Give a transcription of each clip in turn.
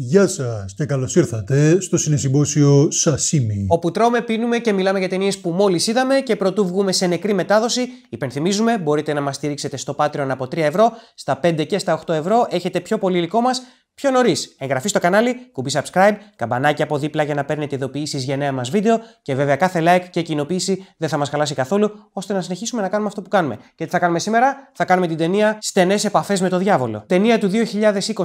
Γεια σας και καλώς ήρθατε στο συνεσημπόσιο Σασίμι. Όπου τρώμε, πίνουμε και μιλάμε για ταινίες που μόλις είδαμε και προτού βγούμε σε νεκρή μετάδοση. Υπενθυμίζουμε, μπορείτε να μας στηρίξετε στο Patreon από 3 ευρώ, στα 5 και στα 8 ευρώ. Έχετε πιο πολύ υλικό μας πιο νωρίς. Εγγραφή στο κανάλι, κουμπί subscribe, καμπανάκι από δίπλα για να παίρνετε ειδοποιήσεις για νέα μας βίντεο και βέβαια κάθε like και κοινοποίηση δεν θα μας χαλάσει καθόλου ώστε να συνεχίσουμε να κάνουμε αυτό που κάνουμε. Και τι θα κάνουμε σήμερα, θα κάνουμε την ταινία Στενές επαφές με το διάβολο. Ταινία του 2024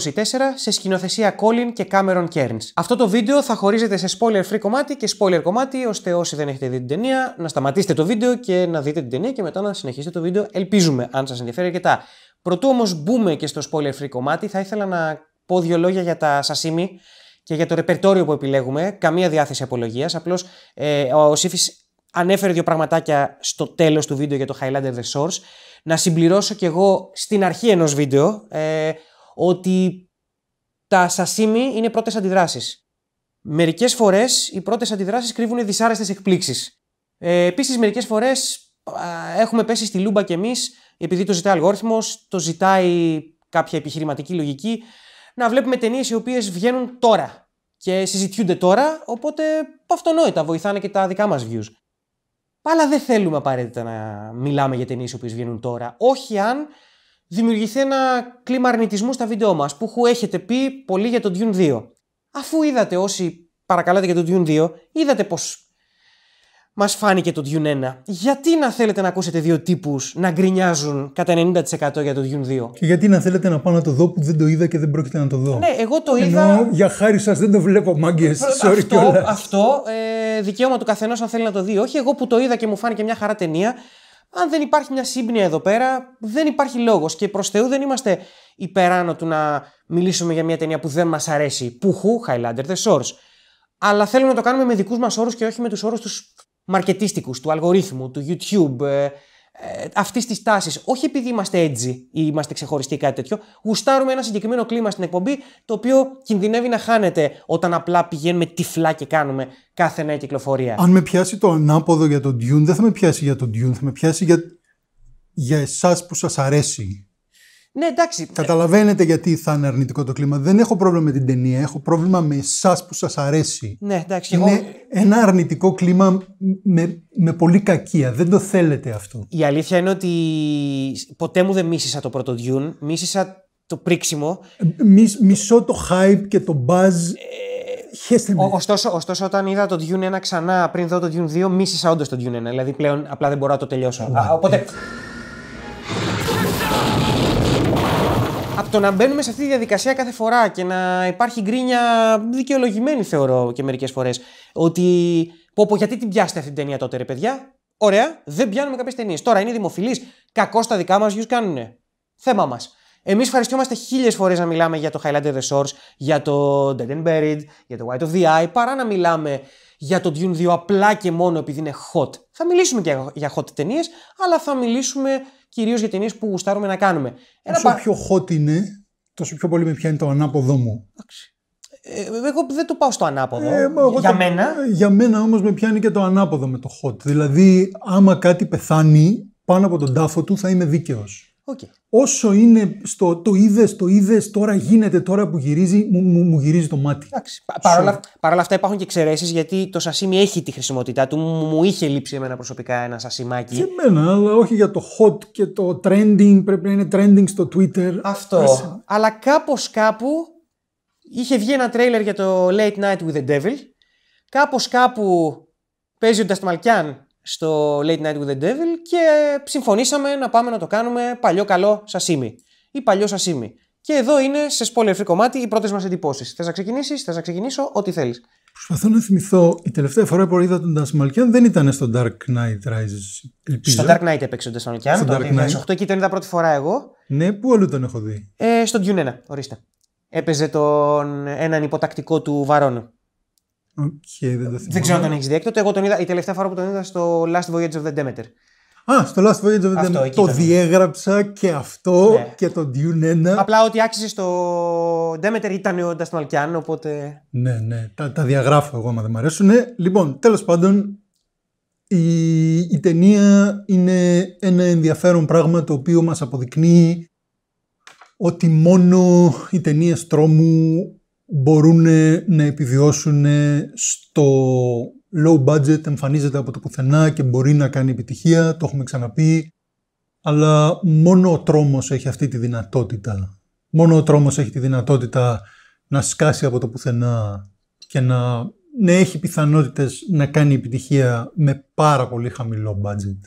σε σκηνοθεσία Colin και Cameron Kearns. Αυτό το βίντεο θα χωρίζεται σε spoiler free κομμάτι και spoiler κομμάτι ώστε όσοι δεν έχετε δει την ταινία να σταματήσετε το βίντεο και να δείτε την ταινία και μετά να συνεχίσετε το βίντεο. Ελπίζουμε αν σας ενδιαφέρει αρκετά. Πρωτού όμως μπούμε και στο spoiler free κομμάτι, θα ήθελα να πω δύο λόγια για τα σασίμι και για το ρεπερτόριο που επιλέγουμε. Καμία διάθεση απολογίας. Απλώς ε, ο Σύφη ανέφερε δύο πραγματάκια στο τέλος του βίντεο για το Highlander The Source. Να συμπληρώσω κι εγώ στην αρχή ενός βίντεο ε, ότι τα σασίμι είναι πρώτες αντιδράσεις. Μερικές φορές οι πρώτες αντιδράσεις κρύβουν δυσάρεστες εκπλήξεις. Ε, Επίσης, μερικές φορές έχουμε πέσει στη λούμπα κι εμείς, επειδή το ζητάει αλγόριθμος, το ζητάει κάποια επιχειρηματική λογική, να βλέπουμε ταινίες οι οποίες βγαίνουν τώρα και συζητιούνται τώρα, οπότε αυτονόητα βοηθάνε και τα δικά μας views. Αλλά δεν θέλουμε απαραίτητα να μιλάμε για ταινίες οι οποίες βγαίνουν τώρα, όχι αν δημιουργηθεί ένα κλίμα αρνητισμού στα βίντεο μας, που έχετε πει πολύ για το Dune 2. Αφού είδατε όσοι παρακαλάτε για το Dune 2, είδατε πως Μας φάνηκε το Dune 1. Γιατί να θέλετε να ακούσετε δύο τύπους να γκρινιάζουν κατά 90% για το Dune 2. Και γιατί να θέλετε να πάω να το δω που δεν το είδα και δεν πρόκειται να το δω. Ναι, εγώ το είδα. για χάρη σας δεν το βλέπω, μάγκες. Αυτό, κιόλας. αυτό ε, δικαίωμα του καθενός αν θέλει να το δει. Όχι, εγώ που το είδα και μου φάνηκε μια χαρά ταινία. Αν δεν υπάρχει μια σύμπνοια εδώ πέρα, δεν υπάρχει λόγος. Και προς Θεού δεν είμαστε υπεράνω του να μιλήσουμε για μια ταινία που δεν μας αρέσει. Πουχού, Highlander, The Source. Αλλά θέλουμε να το κάνουμε με δικούς μας όρους και όχι με τους όρους τους μαρκετίστικους, του αλγορίθμου, του YouTube, ε, ε, αυτής της τάσης. Όχι επειδή είμαστε έτσι ή είμαστε ξεχωριστοί ή κάτι τέτοιο. Γουστάρουμε ένα συγκεκριμένο κλίμα στην εκπομπή, το οποίο κινδυνεύει να χάνεται όταν απλά πηγαίνουμε τυφλά και κάνουμε κάθε νέα κυκλοφορία. Αν με πιάσει το ανάποδο για τον Dune, δεν θα με πιάσει για τον Dune, θα με πιάσει για, για εσάς που σας αρέσει. Ναι, εντάξει. Καταλαβαίνετε γιατί θα είναι αρνητικό το κλίμα. Δεν έχω πρόβλημα με την ταινία. Έχω πρόβλημα με εσάς που σας αρέσει. Ναι, εντάξει. Είναι ένα αρνητικό κλίμα με, με πολύ κακία. Δεν το θέλετε αυτό. Η αλήθεια είναι ότι ποτέ μου δεν μίσησα το πρώτο Dune. Μίσησα το πρίξιμο. μισώ το hype και το buzz. Ε, ο, ωστόσο, ωστόσο, όταν είδα το Dune 1 ξανά πριν δω το Dune 2, μίσησα όντως το Dune 1. Δηλαδή πλέον απλά δεν μπορώ να το τελειώσω. Α, οπότε. Ε, Από το να μπαίνουμε σε αυτή τη διαδικασία κάθε φορά και να υπάρχει γκρίνια δικαιολογημένη, θεωρώ και μερικές φορές. Ότι. Πω, πω, γιατί την πιάσετε αυτή την ταινία τότε, ρε παιδιά. Ωραία, δεν πιάνουμε κάποιες ταινίες. Τώρα είναι δημοφιλής. Κακό στα δικά μας γιους κάνουνε. Θέμα μας. Εμείς ευχαριστιόμαστε χίλιες φορές να μιλάμε για το Highlander The Source, για το Dead and Buried, για το White of the Eye, παρά να μιλάμε για το Dune 2 απλά και μόνο επειδή είναι hot. Θα μιλήσουμε και για hot ταινίες, αλλά θα μιλήσουμε κυρίως για ταινίες που γουστάρουμε να κάνουμε. Ένα όσο πα... πιο hot είναι, τόσο πιο πολύ με πιάνει το ανάποδο μου. Ε, εγώ δεν το πάω στο ανάποδο. Ε, για μένα. Για μένα όμως με πιάνει και το ανάποδο με το hot. Δηλαδή, άμα κάτι πεθάνει πάνω από τον τάφο του, θα είμαι δίκαιος. Okay όσο είναι στο το είδες, το είδες, τώρα γίνεται, τώρα που γυρίζει, μου, γυρίζει το μάτι. Παρ' όλα αυτά υπάρχουν και εξαιρέσεις γιατί το σασίμι έχει τη χρησιμότητά του. Μου είχε λείψει εμένα προσωπικά ένα σασιμάκι. Και εμένα, αλλά όχι για το hot και το trending. Πρέπει να είναι trending στο Twitter. Αυτό. Αλλά κάπως κάπου είχε βγει ένα τρέιλερ για το Late Night with the Devil. Κάπως κάπου παίζει ο στο Late Night with the Devil και συμφωνήσαμε να πάμε να το κάνουμε παλιό καλό σασίμι ή παλιό σασίμι. Και εδώ είναι σε spoiler κομμάτι οι πρώτες μας εντυπώσεις. Θες να ξεκινήσεις, θες να ξεκινήσω, ό,τι θέλεις. Προσπαθώ να θυμηθώ, η τελευταία φορά που είδα τον Τασμαλκιάν δεν ήταν στο Dark Knight Rises. Ελπίζω. Στο Dark Knight έπαιξε ο Ντασμαλκιάν. Το 2008 εκεί τον είδα πρώτη φορά εγώ. Ναι, πού αλλού τον έχω δει. Ε, στον Dune 1, ορίστε. Έπαιζε τον, έναν υποτακτικό του Βαρόνου. Okay, δεν, ξέρω αν τον έχεις δει Εγώ τον είδα η τελευταία φορά που τον είδα στο Last Voyage of the Demeter. Α, στο Last Voyage of the Demeter. Το διέγραψα και αυτό ναι. και το Dune 1. Απλά ό,τι άξιζε στο Demeter ήταν ο Νταστμαλκιάν, οπότε. Ναι, ναι. Τα, διαγράφω εγώ άμα δεν μου αρέσουν. Ε, λοιπόν, τέλος πάντων, η, η ταινία είναι ένα ενδιαφέρον πράγμα το οποίο μας αποδεικνύει ότι μόνο οι ταινίες τρόμου μπορούν να επιβιώσουν στο low budget, εμφανίζεται από το πουθενά και μπορεί να κάνει επιτυχία, το έχουμε ξαναπεί. Αλλά μόνο ο τρόμος έχει αυτή τη δυνατότητα. Μόνο ο τρόμος έχει τη δυνατότητα να σκάσει από το πουθενά και να, να έχει πιθανότητες να κάνει επιτυχία με πάρα πολύ χαμηλό budget.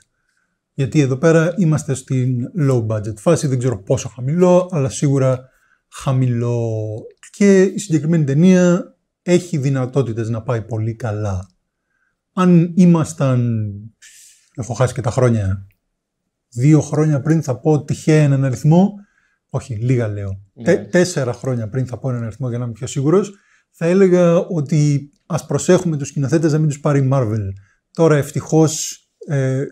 Γιατί εδώ πέρα είμαστε στην low budget φάση, δεν ξέρω πόσο χαμηλό, αλλά σίγουρα χαμηλό και η συγκεκριμένη ταινία έχει δυνατότητες να πάει πολύ καλά. Αν ήμασταν, έχω χάσει και τα χρόνια, δύο χρόνια πριν θα πω τυχαία έναν αριθμό, όχι, λίγα λέω, ναι. τέσσερα χρόνια πριν θα πω έναν αριθμό για να είμαι πιο σίγουρος, θα έλεγα ότι ας προσέχουμε τους σκηνοθέτες να μην τους πάρει Marvel. Τώρα ευτυχώς ε,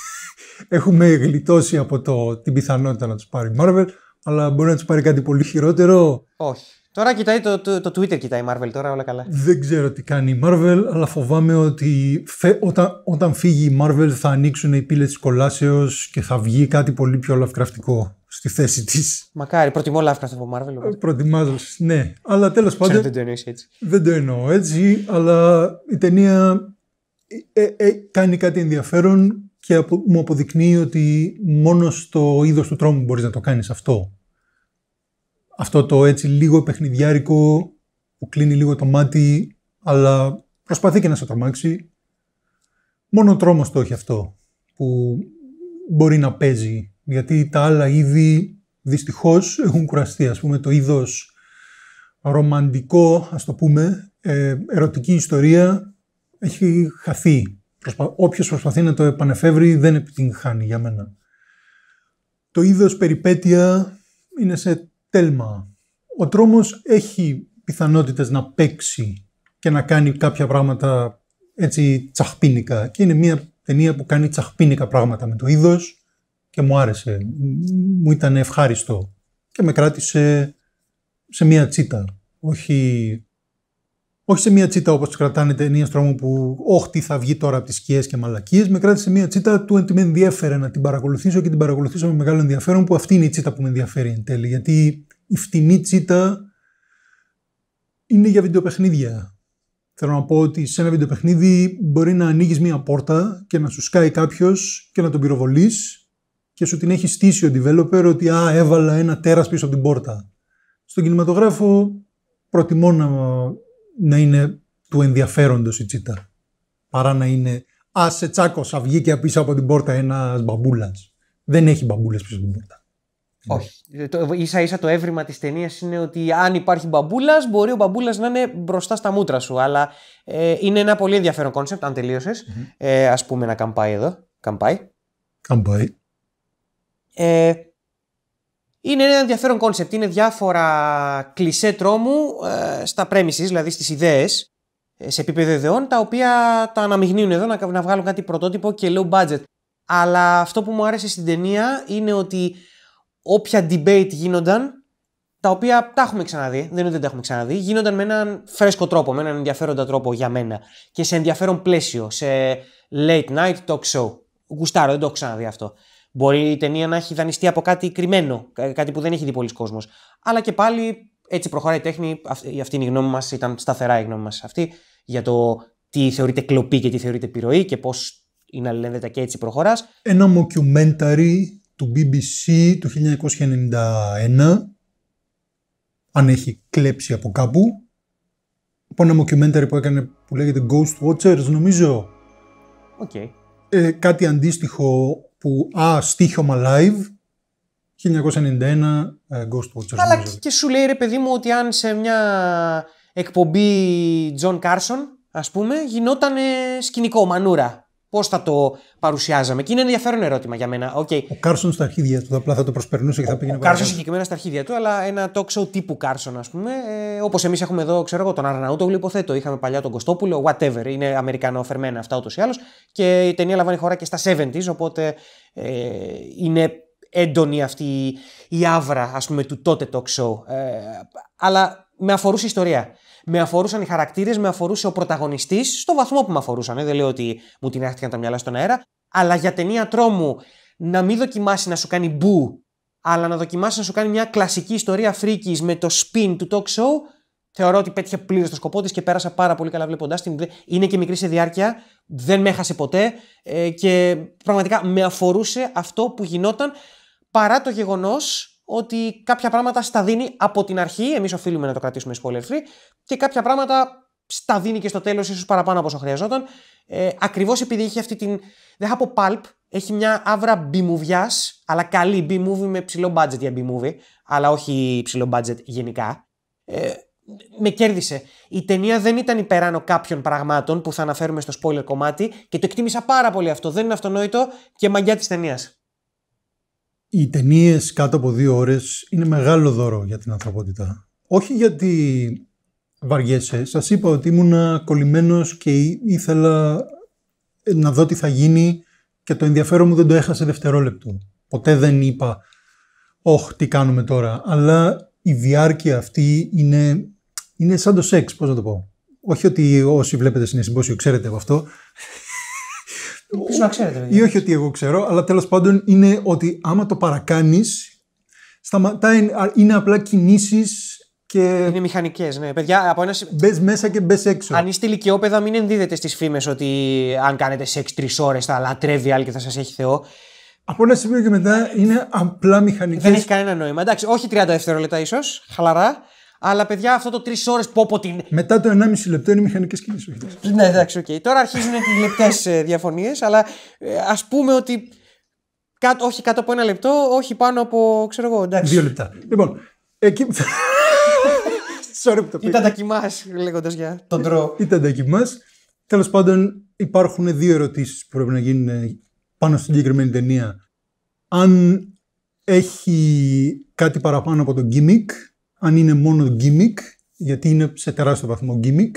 έχουμε γλιτώσει από το, την πιθανότητα να τους πάρει Marvel, αλλά μπορεί να τους πάρει κάτι πολύ χειρότερο. Όχι. Τώρα κοιτάει το, το, το Twitter, κοιτάει η Marvel, τώρα όλα καλά. Δεν ξέρω τι κάνει η Marvel, αλλά φοβάμαι ότι φε, όταν, όταν φύγει η Marvel θα ανοίξουν οι πύλες της κολάσεως και θα βγει κάτι πολύ πιο λαυκραυτικό στη θέση της. Μακάρι, προτιμώ Lovecraft από Marvel. Ε, προτιμάζω, ναι. Αλλά τέλος πάντων. δεν το εννοείς έτσι. Δεν το εννοώ έτσι, αλλά η ταινία ε, ε, ε, κάνει κάτι ενδιαφέρον και απο, μου αποδεικνύει ότι μόνο στο είδος του τρόμου μπορείς να το κάνεις αυτό αυτό το έτσι λίγο παιχνιδιάρικο που κλείνει λίγο το μάτι, αλλά προσπαθεί και να σε τρομάξει. Μόνο τρόμος το έχει αυτό που μπορεί να παίζει, γιατί τα άλλα είδη δυστυχώς έχουν κουραστεί. ας πούμε το είδος ρομαντικό, ας το πούμε, ε, ερωτική ιστορία έχει χαθεί. Προσπα... Όποιος προσπαθεί να το επανεφεύρει δεν επιτυγχάνει για μένα. Το είδος περιπέτεια είναι σε τέλμα. Ο τρόμος έχει πιθανότητες να παίξει και να κάνει κάποια πράγματα έτσι τσαχπίνικα. Και είναι μια ταινία που κάνει τσαχπίνικα πράγματα με το είδος και μου άρεσε. Μου ήταν ευχάριστο και με κράτησε σε μια τσίτα. Όχι όχι σε μία τσίτα όπως κρατάνε ταινίε τρόμου που, Όχι, θα βγει τώρα από τις σκιές και μαλακίες. Με κράτησε μία τσίτα του ότι με ενδιαφέρε να την παρακολουθήσω και την παρακολουθήσω με μεγάλο ενδιαφέρον, που αυτή είναι η τσίτα που με ενδιαφέρει εν τέλει. Γιατί η φτηνή τσίτα είναι για βιντεοπαιχνίδια. Θέλω να πω ότι σε ένα βιντεοπαιχνίδι μπορεί να ανοίγεις μία πόρτα και να σου σκάει κάποιος και να τον πυροβολείς και σου την έχει στήσει ο developer ότι α, έβαλα ένα τέρας πίσω από την πόρτα. Στον κινηματογράφο προτιμώ να να είναι του ενδιαφέροντος η τσίτα. Παρά να είναι «Α, σε τσάκωσα, βγήκε πίσω από την πόρτα ένας μπαμπούλας. Δεν έχει μπαμπούλες πίσω από την πόρτα. Όχι. Ε, το, ίσα ίσα το έβριμα της ταινίας είναι ότι αν υπάρχει μπαμπούλας, μπορεί ο μπαμπούλας να είναι μπροστά στα μούτρα σου. Αλλά ε, είναι ένα πολύ ενδιαφέρον κόνσεπτ. Αν τελείωσες, ε, ας πούμε να καμπάει εδώ. Καμπάει. Καμπάει. Είναι ένα ενδιαφέρον κόνσεπτ. Είναι διάφορα κλισέ τρόμου ε, στα premises, δηλαδή στις ιδέες, ε, σε επίπεδο ιδεών, τα οποία τα αναμειγνύουν εδώ να, να βγάλουν κάτι πρωτότυπο και low budget. Αλλά αυτό που μου άρεσε στην ταινία είναι ότι όποια debate γίνονταν, τα οποία τα έχουμε ξαναδεί, δεν είναι ότι δεν τα έχουμε ξαναδεί, γίνονταν με έναν φρέσκο τρόπο, με έναν ενδιαφέροντα τρόπο για μένα και σε ενδιαφέρον πλαίσιο, σε late night talk show. Γουστάρω, δεν το έχω ξαναδεί αυτό. Μπορεί η ταινία να έχει δανειστεί από κάτι κρυμμένο, κάτι που δεν έχει δει πολλοί κόσμος. Αλλά και πάλι έτσι προχωράει η τέχνη. Αυτή είναι η γνώμη μας, ήταν σταθερά η γνώμη μας αυτή για το τι θεωρείται κλοπή και τι θεωρείται επιρροή και πώς είναι αλληλένδετα και έτσι προχωράς. Ένα mockumentary του BBC του 1991, αν έχει κλέψει από κάπου, από ένα mockumentary που έκανε που λέγεται Ghost Watchers, νομίζω. Okay. Ε, κάτι αντίστοιχο που α, στίχημα live, 1991 ε, Ghost Watchers. Αλλά και σου λέει ρε παιδί μου ότι αν σε μια εκπομπή John Carson, ας πούμε, γινόταν σκηνικό, μανούρα. Πώς θα το παρουσιάζαμε. Και είναι ενδιαφέρον ερώτημα για μένα. Okay. Ο Κάρσον στα αρχίδια του, απλά θα το προσπερνούσε και θα πήγαινε Ο, Κάρσον συγκεκριμένα στα αρχίδια του, αλλά ένα talk show τύπου Κάρσον, ας πούμε. Ε, Όπως εμείς έχουμε εδώ, ξέρω εγώ, τον Αρναούτογλου, υποθέτω. Είχαμε παλιά τον Κωστόπουλο, whatever. Είναι Αμερικανοφερμένα αυτά ούτως ή άλλως. Και η ταινία λαμβάνει χώρα και στα 70s, οπότε ε, είναι έντονη αυτή η άβρα, ας πούμε, του τότε talk show. Ε, αλλά με αφορούσε ιστορία με αφορούσαν οι χαρακτήρες, με αφορούσε ο πρωταγωνιστής, στο βαθμό που με αφορούσαν. Ε, δεν λέω ότι μου την τα μυαλά στον αέρα. Αλλά για ταινία τρόμου να μην δοκιμάσει να σου κάνει μπου, αλλά να δοκιμάσει να σου κάνει μια κλασική ιστορία φρίκης με το spin του talk show, θεωρώ ότι πέτυχε πλήρως το σκοπό της και πέρασα πάρα πολύ καλά βλέποντάς την. Είναι και μικρή σε διάρκεια, δεν με έχασε ποτέ ε, και πραγματικά με αφορούσε αυτό που γινόταν παρά το γεγονός ότι κάποια πράγματα στα δίνει από την αρχή, εμείς οφείλουμε να το κρατήσουμε spoiler free, και κάποια πράγματα στα δίνει και στο τέλος ίσως παραπάνω από όσο χρειαζόταν, ε, ακριβώς επειδή έχει αυτή την, δεν θα πω pulp, έχει μια άβρα αλλά καλή με ψηλό budget για b αλλά όχι ψηλό budget γενικά. Ε, με κέρδισε. Η ταινία δεν ήταν υπεράνω κάποιων πραγμάτων που θα αναφέρουμε στο spoiler κομμάτι και το εκτίμησα πάρα πολύ αυτό. Δεν είναι αυτονόητο και μαγιά της ταινίας. Οι ταινίες κάτω από δύο ώρες είναι μεγάλο δώρο για την ανθρωπότητα. Όχι γιατί βαριέσαι. Σας είπα ότι ήμουν κολλημένος και ήθελα να δω τι θα γίνει και το ενδιαφέρον μου δεν το έχασε δευτερόλεπτο. Ποτέ δεν είπα, όχι τι κάνουμε τώρα. Αλλά η διάρκεια αυτή είναι, είναι σαν το σεξ, πώς να το πω. Όχι ότι όσοι βλέπετε στην ξέρετε από αυτό. Ελπίζω Ή όχι ότι εγώ ξέρω, αλλά τέλος πάντων είναι ότι άμα το παρακάνεις, σταματάει. Είναι απλά κινήσεις και... Είναι μηχανικές, ναι. Παιδιά, από ένα... Μπες μέσα και μπες έξω. Αν είστε ηλικιόπαιδα, μην ενδίδετε στις φήμες ότι αν κάνετε σεξ τρεις ώρες θα λατρεύει άλλη και θα σας έχει Θεό. Από ένα σημείο και μετά είναι απλά μηχανικές. Δεν έχει κανένα νόημα. Εντάξει, όχι 30 δευτερόλεπτα ίσως, χαλαρά. Αλλά παιδιά, αυτό το 3 ώρε πόπο την. Μετά το 1,5 λεπτό είναι μηχανικέ κινήσει. ναι, εντάξει, οκ. Τώρα αρχίζουν οι λεπτές ε, διαφωνίες, αλλά ε, ας πούμε ότι. όχι κάτω από ένα λεπτό, όχι πάνω από. ξέρω εγώ. Εντάξει. Δύο λεπτά. Λοιπόν, εκεί. Sorry που το πήρα. Ήταν τα κοιμά, λέγοντας για τον ε, τρό. Ήταν τα κοιμά. Τέλος πάντων, υπάρχουν δύο ερωτήσεις που πρέπει να γίνουν πάνω στην συγκεκριμένη ταινία. Αν έχει κάτι παραπάνω από τον gimmick αν είναι μόνο gimmick, γιατί είναι σε τεράστιο βαθμό gimmick,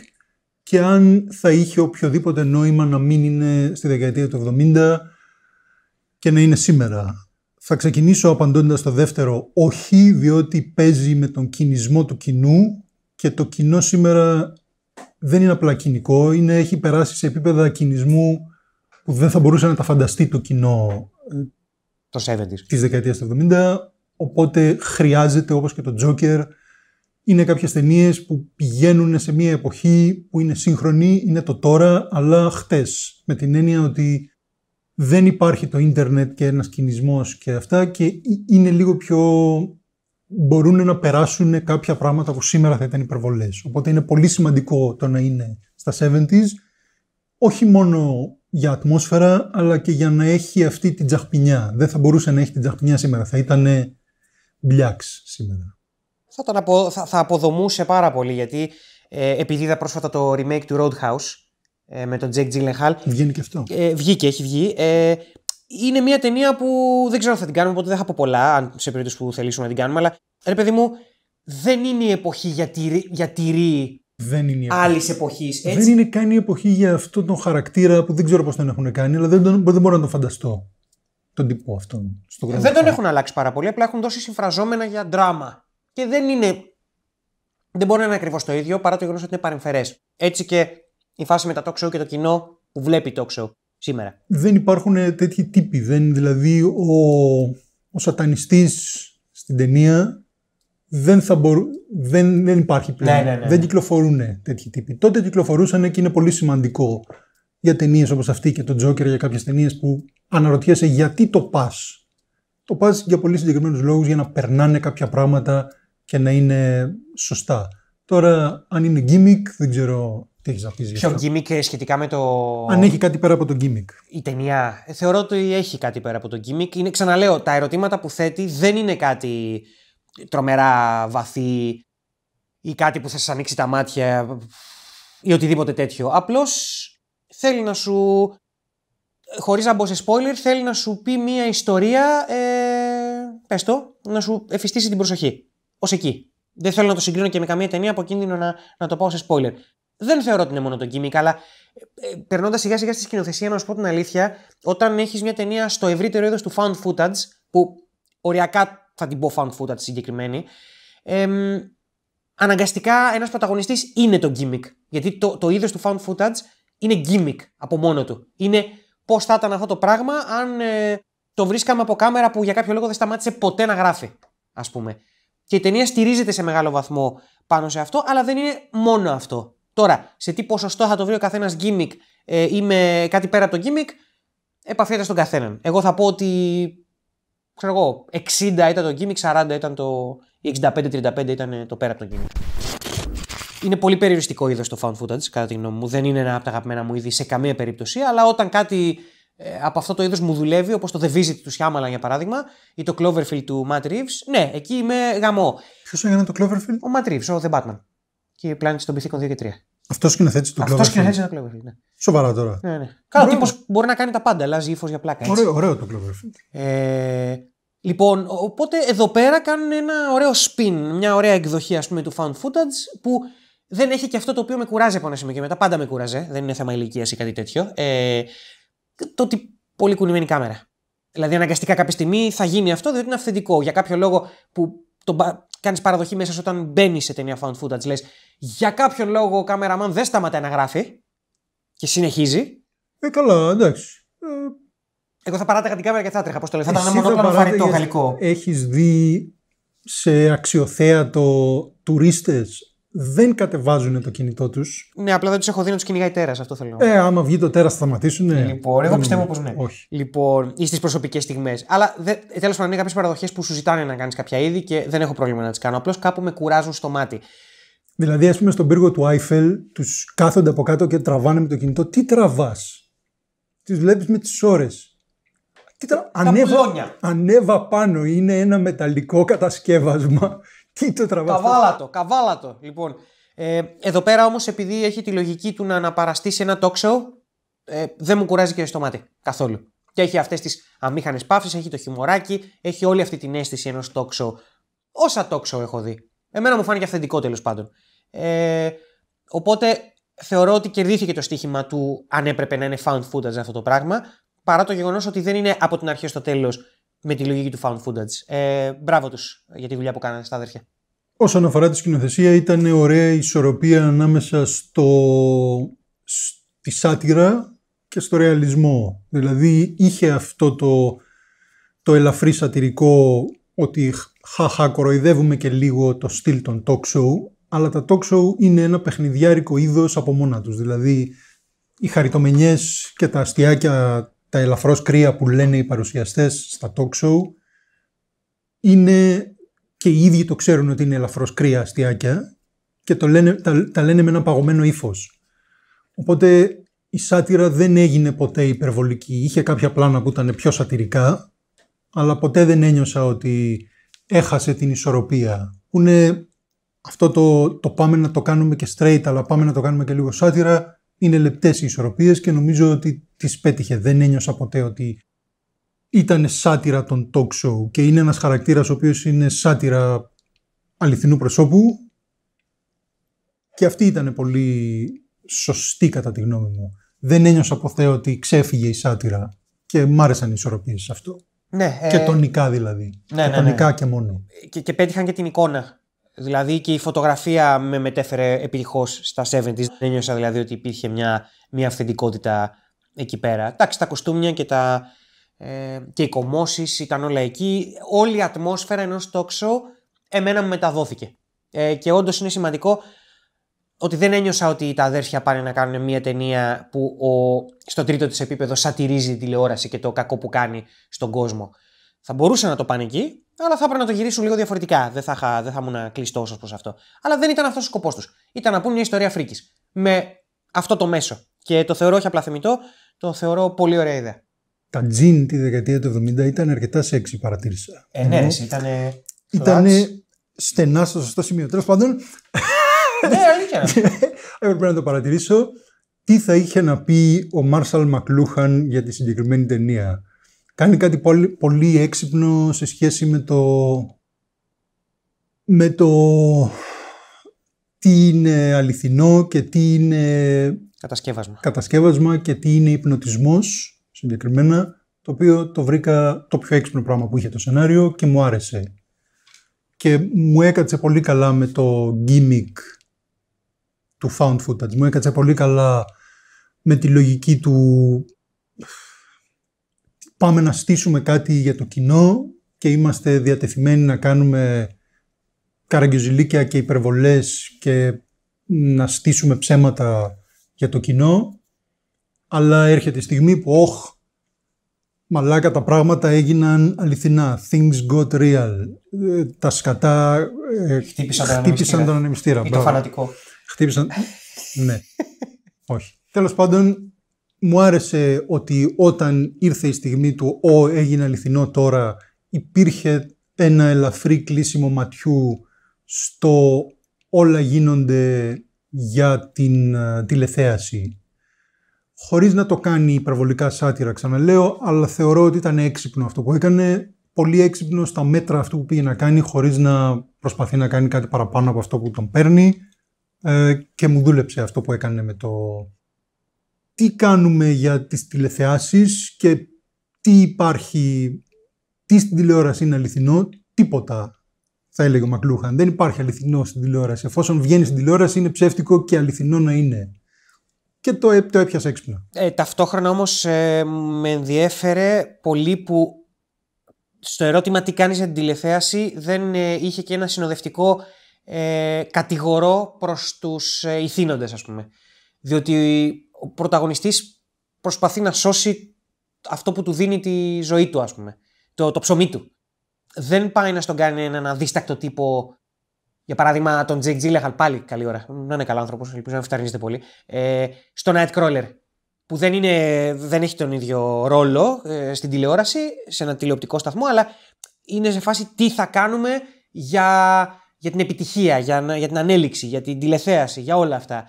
και αν θα είχε οποιοδήποτε νόημα να μην είναι στη δεκαετία του 70 και να είναι σήμερα. Θα ξεκινήσω απαντώντας το δεύτερο όχι, διότι παίζει με τον κινησμό του κοινού και το κοινό σήμερα δεν είναι απλά κοινικό, είναι, έχει περάσει σε επίπεδα κινησμού που δεν θα μπορούσε να τα φανταστεί το κοινό ε, το της δεκαετίας του 70 Οπότε χρειάζεται, όπως και το Τζόκερ, είναι κάποιες ταινίες που πηγαίνουν σε μια εποχή που είναι σύγχρονη, είναι το τώρα, αλλά χτες. Με την έννοια ότι δεν υπάρχει το ίντερνετ και ένας κινησμός και αυτά και είναι λίγο πιο... μπορούν να περάσουν κάποια πράγματα που σήμερα θα ήταν υπερβολές. Οπότε είναι πολύ σημαντικό το να είναι στα 70 όχι μόνο για ατμόσφαιρα, αλλά και για να έχει αυτή την τζαχπινιά. Δεν θα μπορούσε να έχει την τζαχπινιά σήμερα. Θα ήταν μπλιαξ σήμερα. Θα, τον απο, θα, αποδομούσε πάρα πολύ γιατί ε, επειδή είδα πρόσφατα το remake του Roadhouse ε, με τον Τζέκ Gyllenhaal. Βγαίνει και αυτό. Ε, βγήκε, έχει βγει. Ε, είναι μια ταινία που δεν ξέρω αν θα την κάνουμε, οπότε δεν θα πω πολλά, αν σε περίπτωση που θελήσουμε να την κάνουμε. Αλλά ρε παιδί μου, δεν είναι η εποχή για, τη για τυρί δεν είναι άλλης εποχής. Δεν είναι καν η εποχή για αυτόν τον χαρακτήρα που δεν ξέρω πώς τον έχουν κάνει, αλλά δεν, δεν μπορώ να τον φανταστώ τον τύπο αυτόν. Στον ε, δεν τον έχουν αλλάξει πάρα πολύ, απλά έχουν δώσει συμφραζόμενα για ντράμα. Και δεν είναι. Δεν μπορεί να είναι ακριβώς το ίδιο παρά το γεγονός ότι είναι παρεμφερές. Έτσι και η φάση με τα τόξο και το κοινό που βλέπει τόξο σήμερα. Δεν υπάρχουν ε, τέτοιοι τύποι. Δεν, δηλαδή, ο, ο σατανιστής στην ταινία δεν, θα μπορού, δεν, δεν υπάρχει πλέον. Ναι, ναι, ναι, δεν κυκλοφορούν τέτοιοι τύποι. Τότε κυκλοφορούσαν και είναι πολύ σημαντικό για ταινίες όπως αυτή και τον Τζόκερ για κάποιες ταινίες που αναρωτιέσαι γιατί το πας. Το πας για πολύ συγκεκριμένους λόγους για να περνάνε κάποια πράγματα και να είναι σωστά. Τώρα, αν είναι gimmick, δεν ξέρω τι έχεις να πεις. Ποιο γκίμικ ε, σχετικά με το. Αν έχει κάτι πέρα από το gimmick. Η ταινία. Ε, θεωρώ ότι έχει κάτι πέρα από το gimmick. Είναι, ξαναλέω, τα ερωτήματα που θέτει δεν είναι κάτι τρομερά βαθύ ή κάτι που θα σα ανοίξει τα μάτια ή οτιδήποτε τέτοιο. Απλώς θέλει να σου, χωρίς να μπω σε spoiler, θέλει να σου πει μια ιστορία, ε, πες το, να σου εφιστήσει την προσοχή. Ως εκεί. Δεν θέλω να το συγκρίνω και με καμία ταινία από κίνδυνο να, να το πάω σε spoiler. Δεν θεωρώ ότι είναι μόνο το gimmick, αλλά ε, ε περνώντας σιγά σιγά στη σκηνοθεσία, να σου πω την αλήθεια, όταν έχεις μια ταινία στο ευρύτερο είδος του found footage, που οριακά θα την πω found footage συγκεκριμένη, ε, αναγκαστικά ένας πρωταγωνιστής είναι το gimmick. Γιατί το, το είδος του found footage είναι gimmick από μόνο του. Είναι πώς θα ήταν αυτό το πράγμα αν ε, το βρίσκαμε από κάμερα που για κάποιο λόγο δεν σταμάτησε ποτέ να γράφει, ας πούμε. Και η ταινία στηρίζεται σε μεγάλο βαθμό πάνω σε αυτό, αλλά δεν είναι μόνο αυτό. Τώρα, σε τι ποσοστό θα το βρει ο καθένας gimmick ε, ή με κάτι πέρα από το gimmick, επαφιέται στον καθέναν. Εγώ θα πω ότι. ξέρω εγώ, 60 ήταν το gimmick, 40 ήταν το. 65-35 ήταν το πέρα από το gimmick. Είναι πολύ περιοριστικό είδος το found footage, κατά τη γνώμη μου. Δεν είναι ένα από τα αγαπημένα μου είδη σε καμία περίπτωση, αλλά όταν κάτι ε, από αυτό το είδος μου δουλεύει, όπως το The Visit του Σιάμαλα για παράδειγμα, ή το Cloverfield του Matt Reeves, ναι, εκεί είμαι γαμό. Ποιος έγινε το Cloverfield? Ο Matt Reeves, ο The Batman. Και η πλάνη των Πυθίκων 2 και 3. Αυτός σκηνοθέτησε το Cloverfield. Αυτός σκηνοθέτησε το Cloverfield. Ναι. Σοβαρά τώρα. Ναι, ναι. Καλό τύπος μπορεί να κάνει τα πάντα, αλλάζει ύφος για πλάκα. Ωραίο, το Cloverfield. Ε, λοιπόν, οπότε εδώ πέρα κάνουν ένα ωραίο spin, μια ωραία εκδοχή ας πούμε του found footage που δεν έχει και αυτό το οποίο με κουράζει από ένα σημείο και μετά. Πάντα με κουράζε. Δεν είναι θέμα ηλικίας ή κάτι τέτοιο. Ε, το ότι πολύ κουνημένη κάμερα. Δηλαδή, αναγκαστικά κάποια στιγμή θα γίνει αυτό, διότι είναι αυθεντικό. Για κάποιο λόγο που τον, κάνεις παραδοχή μέσα όταν μπαίνει σε ταινία found footage. Λες, για κάποιο λόγο ο κάμεραμαν δεν σταματάει να γράφει και συνεχίζει. Ε, καλά, εντάξει. Ε, Εγώ θα παράταγα την κάμερα και θα τρέχα Πώς το λέω, θα ήταν ένα μονόπλανο το γαλλικό. Έχεις δει σε αξιοθέατο τουρίστες δεν κατεβάζουν το κινητό τους. Ναι, απλά δεν τους έχω δει να τους κυνηγάει τέρας, αυτό θέλω. Ε, άμα βγει το τέρας, θα σταματήσουν. Ναι. Λοιπόν, εγώ πιστεύω πως ναι. Όχι. Λοιπόν, ή στις προσωπικές στιγμές. Αλλά ε, τέλος πάντων είναι κάποιες παραδοχές που σου ζητάνε να κάνεις κάποια είδη και δεν έχω πρόβλημα να τις κάνω. Απλώς κάπου με κουράζουν στο μάτι. Δηλαδή, ας πούμε, στον πύργο του Άιφελ, τους κάθονται από κάτω και τραβάνε με το κινητό. Τι τραβάς. Τις βλέπεις με τις ώρες. ανέβα, ανέβα πάνω είναι ένα μεταλλικό κατασκεύασμα τι το Καβάλατο, καβάλατο. Λοιπόν, ε, εδώ πέρα όμως, επειδή έχει τη λογική του να αναπαραστεί σε ένα talk ε, δεν μου κουράζει και στο μάτι καθόλου. Και έχει αυτές τις αμήχανες παύσει, έχει το χιμωράκι, έχει όλη αυτή την αίσθηση ενός talk Όσα talk έχω δει. Εμένα μου φάνηκε αυθεντικό τέλος πάντων. Ε, οπότε θεωρώ ότι κερδίθηκε το στοίχημα του αν έπρεπε να είναι found footage αυτό το πράγμα, παρά το γεγονός ότι δεν είναι από την αρχή στο τέλος με τη λογική του found footage. Ε, μπράβο τους για τη δουλειά που κάνανε στα αδέρφια. Όσον αφορά τη σκηνοθεσία, ήταν ωραία η ισορροπία ανάμεσα στο... στη σάτυρα και στο ρεαλισμό. Δηλαδή είχε αυτό το, το ελαφρύ σατυρικό ότι χαχα κοροϊδεύουμε και λίγο το στυλ των talk show, αλλά τα talk show είναι ένα παιχνιδιάρικο είδος από μόνα τους. Δηλαδή οι χαριτομενιές και τα αστιάκια τα ελαφρώς κρύα που λένε οι παρουσιαστές στα talk show είναι και οι ίδιοι το ξέρουν ότι είναι ελαφρώς κρύα αστιάκια και τα, λένε με ένα παγωμένο ύφος. Οπότε η σάτυρα δεν έγινε ποτέ υπερβολική. Είχε κάποια πλάνα που ήταν πιο σατυρικά, αλλά ποτέ δεν ένιωσα ότι έχασε την ισορροπία. Που είναι αυτό το, το πάμε να το κάνουμε και straight, αλλά πάμε να το κάνουμε και λίγο σάτυρα, είναι λεπτές οι ισορροπίες και νομίζω ότι τις πέτυχε. Δεν ένιωσα ποτέ ότι ήταν σάτυρα των talk show και είναι ένας χαρακτήρας ο οποίος είναι σάτυρα αληθινού προσώπου και αυτή ήταν πολύ σωστή κατά τη γνώμη μου. Δεν ένιωσα ποτέ ότι ξέφυγε η σάτυρα και μ' άρεσαν οι ισορροπίες σε αυτό. Ναι, ε... τονικά δηλαδή. Ναι, και ναι, ναι. και μόνο. και πέτυχαν και την εικόνα Δηλαδή και η φωτογραφία με μετέφερε επιτυχώς στα 70s. Δεν ένιωσα, δηλαδή ότι υπήρχε μια, μια αυθεντικότητα εκεί πέρα. Εντάξει, τα κοστούμια και, τα, ε, και οι κομμώσεις ήταν όλα εκεί. Όλη η ατμόσφαιρα ενός τόξο εμένα μου μεταδόθηκε. Ε, και όντως είναι σημαντικό ότι δεν ένιωσα ότι τα αδέρφια πάνε να κάνουν μια ταινία που στο τρίτο της επίπεδο σατυρίζει τη τηλεόραση και το κακό που κάνει στον κόσμο. Θα μπορούσε να το πάνε εκεί, αλλά θα έπρεπε να το γυρίσουν λίγο διαφορετικά. Δεν θα, δεν θα ήμουν κλειστός ως προς αυτό. Αλλά δεν ήταν αυτός ο σκοπός τους. Ήταν να πούν μια ιστορία φρίκης με αυτό το μέσο. Και το θεωρώ όχι απλά θεμητό, το θεωρώ πολύ ωραία ιδέα. Τα τζιν τη δεκαετία του 70 ήταν αρκετά σεξι, παρατήρησα. Ε, ναι, ήταν. Ήταν στενά στο σωστό σημείο. Τέλος πάντων. ναι, αλήθεια. Έπρεπε να το παρατηρήσω. Τι θα είχε να πει ο Μάρσαλ Μακλούχαν για τη συγκεκριμένη ταινία κάνει κάτι πολύ, πολύ έξυπνο σε σχέση με το, με το τι είναι αληθινό και τι είναι κατασκεύασμα, κατασκεύασμα και τι είναι υπνοτισμός συγκεκριμένα, το οποίο το βρήκα το πιο έξυπνο πράγμα που είχε το σενάριο και μου άρεσε. Και μου έκατσε πολύ καλά με το gimmick του found footage. Μου έκατσε πολύ καλά με τη λογική του πάμε να στήσουμε κάτι για το κοινό και είμαστε διατεθειμένοι να κάνουμε καραγκιουζιλίκια και υπερβολές και να στήσουμε ψέματα για το κοινό, αλλά έρχεται η στιγμή που, όχ, μαλάκα τα πράγματα έγιναν αληθινά. Things got real. Ε, τα σκατά ε, χτύπησαν, τον χτύπησαν τον ανεμιστήρα. Ή το φανατικό. Χτύπησαν... ναι. Όχι. Τέλος πάντων, μου άρεσε ότι όταν ήρθε η στιγμή του «Ω, έγινε αληθινό τώρα» υπήρχε ένα ελαφρύ κλείσιμο ματιού στο όλα γίνονται για την ε, τηλεθέαση. Χωρίς να το κάνει υπερβολικά σάτυρα, ξαναλέω, αλλά θεωρώ ότι ήταν έξυπνο αυτό που έκανε, πολύ έξυπνο στα μέτρα αυτού που πήγε να κάνει, χωρίς να προσπαθεί να κάνει κάτι παραπάνω από αυτό που τον παίρνει ε, και μου δούλεψε αυτό που έκανε με το, τι κάνουμε για τις τηλεθεάσεις και τι υπάρχει, τι στην τηλεόραση είναι αληθινό, τίποτα θα έλεγε ο Μακλούχαν. Δεν υπάρχει αληθινό στην τηλεόραση. Εφόσον βγαίνει στην τηλεόραση είναι ψεύτικο και αληθινό να είναι. Και το, το έπιασε έξυπνα. Ε, ταυτόχρονα όμως ε, με ενδιέφερε πολύ που στο ερώτημα τι κάνεις για την τηλεθέαση δεν ε, είχε και ένα συνοδευτικό ε, κατηγορό προς τους ε, ηθήνοντες ας πούμε. Διότι ο πρωταγωνιστής προσπαθεί να σώσει αυτό που του δίνει τη ζωή του, ας πούμε. Το, το ψωμί του. Δεν πάει να στον κάνει έναν αδίστακτο τύπο. Για παράδειγμα, τον Τζέικ Τζίλεχαλ, πάλι καλή ώρα. δεν είναι καλά άνθρωπος, ελπίζω να φταρνίζεται πολύ. Ε, στο Nightcrawler, που δεν, είναι, δεν έχει τον ίδιο ρόλο ε, στην τηλεόραση, σε ένα τηλεοπτικό σταθμό, αλλά είναι σε φάση τι θα κάνουμε για, για την επιτυχία, για, για την ανέλυξη, για την τηλεθέαση, για όλα αυτά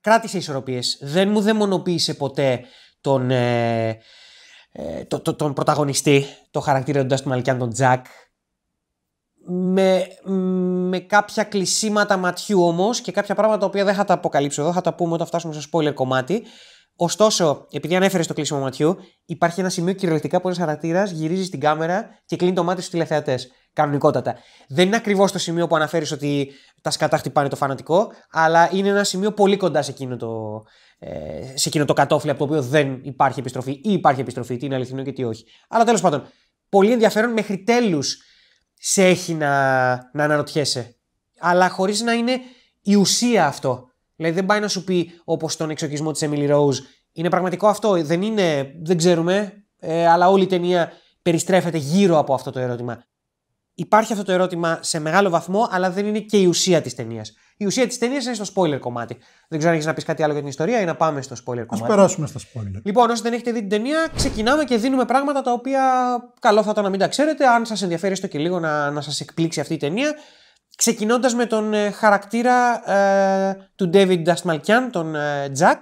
κράτησε ισορροπίες. Δεν μου δαιμονοποίησε ποτέ τον, ε, ε το, το, τον πρωταγωνιστή, το χαρακτήρα του Μαλικιάν τον Τζακ. Με, με κάποια κλεισίματα ματιού όμως και κάποια πράγματα τα οποία δεν θα τα αποκαλύψω εδώ, θα τα πούμε όταν φτάσουμε στο spoiler κομμάτι. Ωστόσο, επειδή ανέφερες το κλείσιμο ματιού, υπάρχει ένα σημείο κυριολεκτικά που ένας χαρακτήρας γυρίζει στην κάμερα και κλείνει το μάτι στους τηλεθεατές. Κανονικότατα. Δεν είναι ακριβώς το σημείο που αναφέρεις ότι τα σκατά χτυπάνε το φανατικό, αλλά είναι ένα σημείο πολύ κοντά σε εκείνο το, ε, το κατόφλι από το οποίο δεν υπάρχει επιστροφή ή υπάρχει επιστροφή, τι είναι αληθινό και τι όχι. Αλλά τέλος πάντων, πολύ ενδιαφέρον μέχρι τέλους σε έχει να, να αναρωτιέσαι. Αλλά χωρίς να είναι η ουσία αυτό. Δηλαδή δεν πάει να σου πει όπως τον εξοκισμό της Emily Rose. Είναι πραγματικό αυτό, δεν είναι, δεν ξέρουμε, ε, αλλά όλη η ταινία περιστρέφεται γύρω από αυτό το ερώτημα. Υπάρχει αυτό το ερώτημα σε μεγάλο βαθμό, αλλά δεν είναι και η ουσία της ταινίας. Η ουσία της ταινίας είναι στο spoiler κομμάτι. Δεν ξέρω αν έχεις να πεις κάτι άλλο για την ιστορία ή να πάμε στο spoiler κομμάτι. Α περάσουμε στα spoiler. Λοιπόν, όσοι δεν έχετε δει την ταινία, ξεκινάμε και δίνουμε πράγματα τα οποία καλό θα ήταν να μην τα ξέρετε. Αν σας ενδιαφέρει στο και λίγο να, να σας εκπλήξει αυτή η ταινία. Ξεκινώντας με τον ε, χαρακτήρα ε, του David Dastmalkian, τον ε, Jack,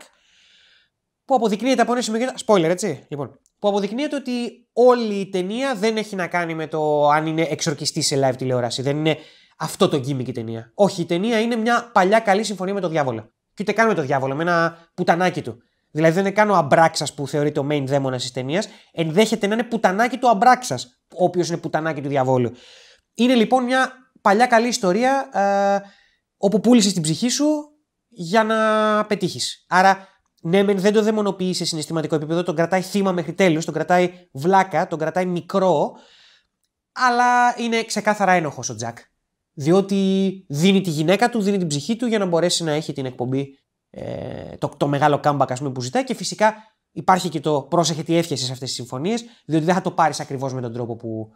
που αποδεικνύεται από ένα σημείο. Spoiler, έτσι. Λοιπόν που αποδεικνύεται ότι όλη η ταινία δεν έχει να κάνει με το αν είναι εξορκιστή σε live τηλεόραση. Δεν είναι αυτό το γκίμικ η ταινία. Όχι, η ταινία είναι μια παλιά καλή συμφωνία με τον διάβολο. Και ούτε καν το διάβολο, με ένα πουτανάκι του. Δηλαδή δεν είναι καν ο Αμπράξας που θεωρείται ο main δαίμονας της ταινίας. Ενδέχεται να είναι πουτανάκι του Αμπράξας, ο οποίος είναι πουτανάκι του διαβόλου. Είναι λοιπόν μια παλιά καλή ιστορία ε, όπου πούλησες την ψυχή σου για να πετύχεις. Άρα ναι, δεν το δαιμονοποιεί σε συναισθηματικό επίπεδο, τον κρατάει θύμα μέχρι τέλους, τον κρατάει βλάκα, τον κρατάει μικρό, αλλά είναι ξεκάθαρα ένοχος ο Τζακ. Διότι δίνει τη γυναίκα του, δίνει την ψυχή του για να μπορέσει να έχει την εκπομπή, ε, το, το μεγάλο κάμπακ ας πούμε, που ζητάει και φυσικά υπάρχει και το πρόσεχε τι έφιασε σε αυτές τις συμφωνίες, διότι δεν θα το πάρεις ακριβώς με τον τρόπο που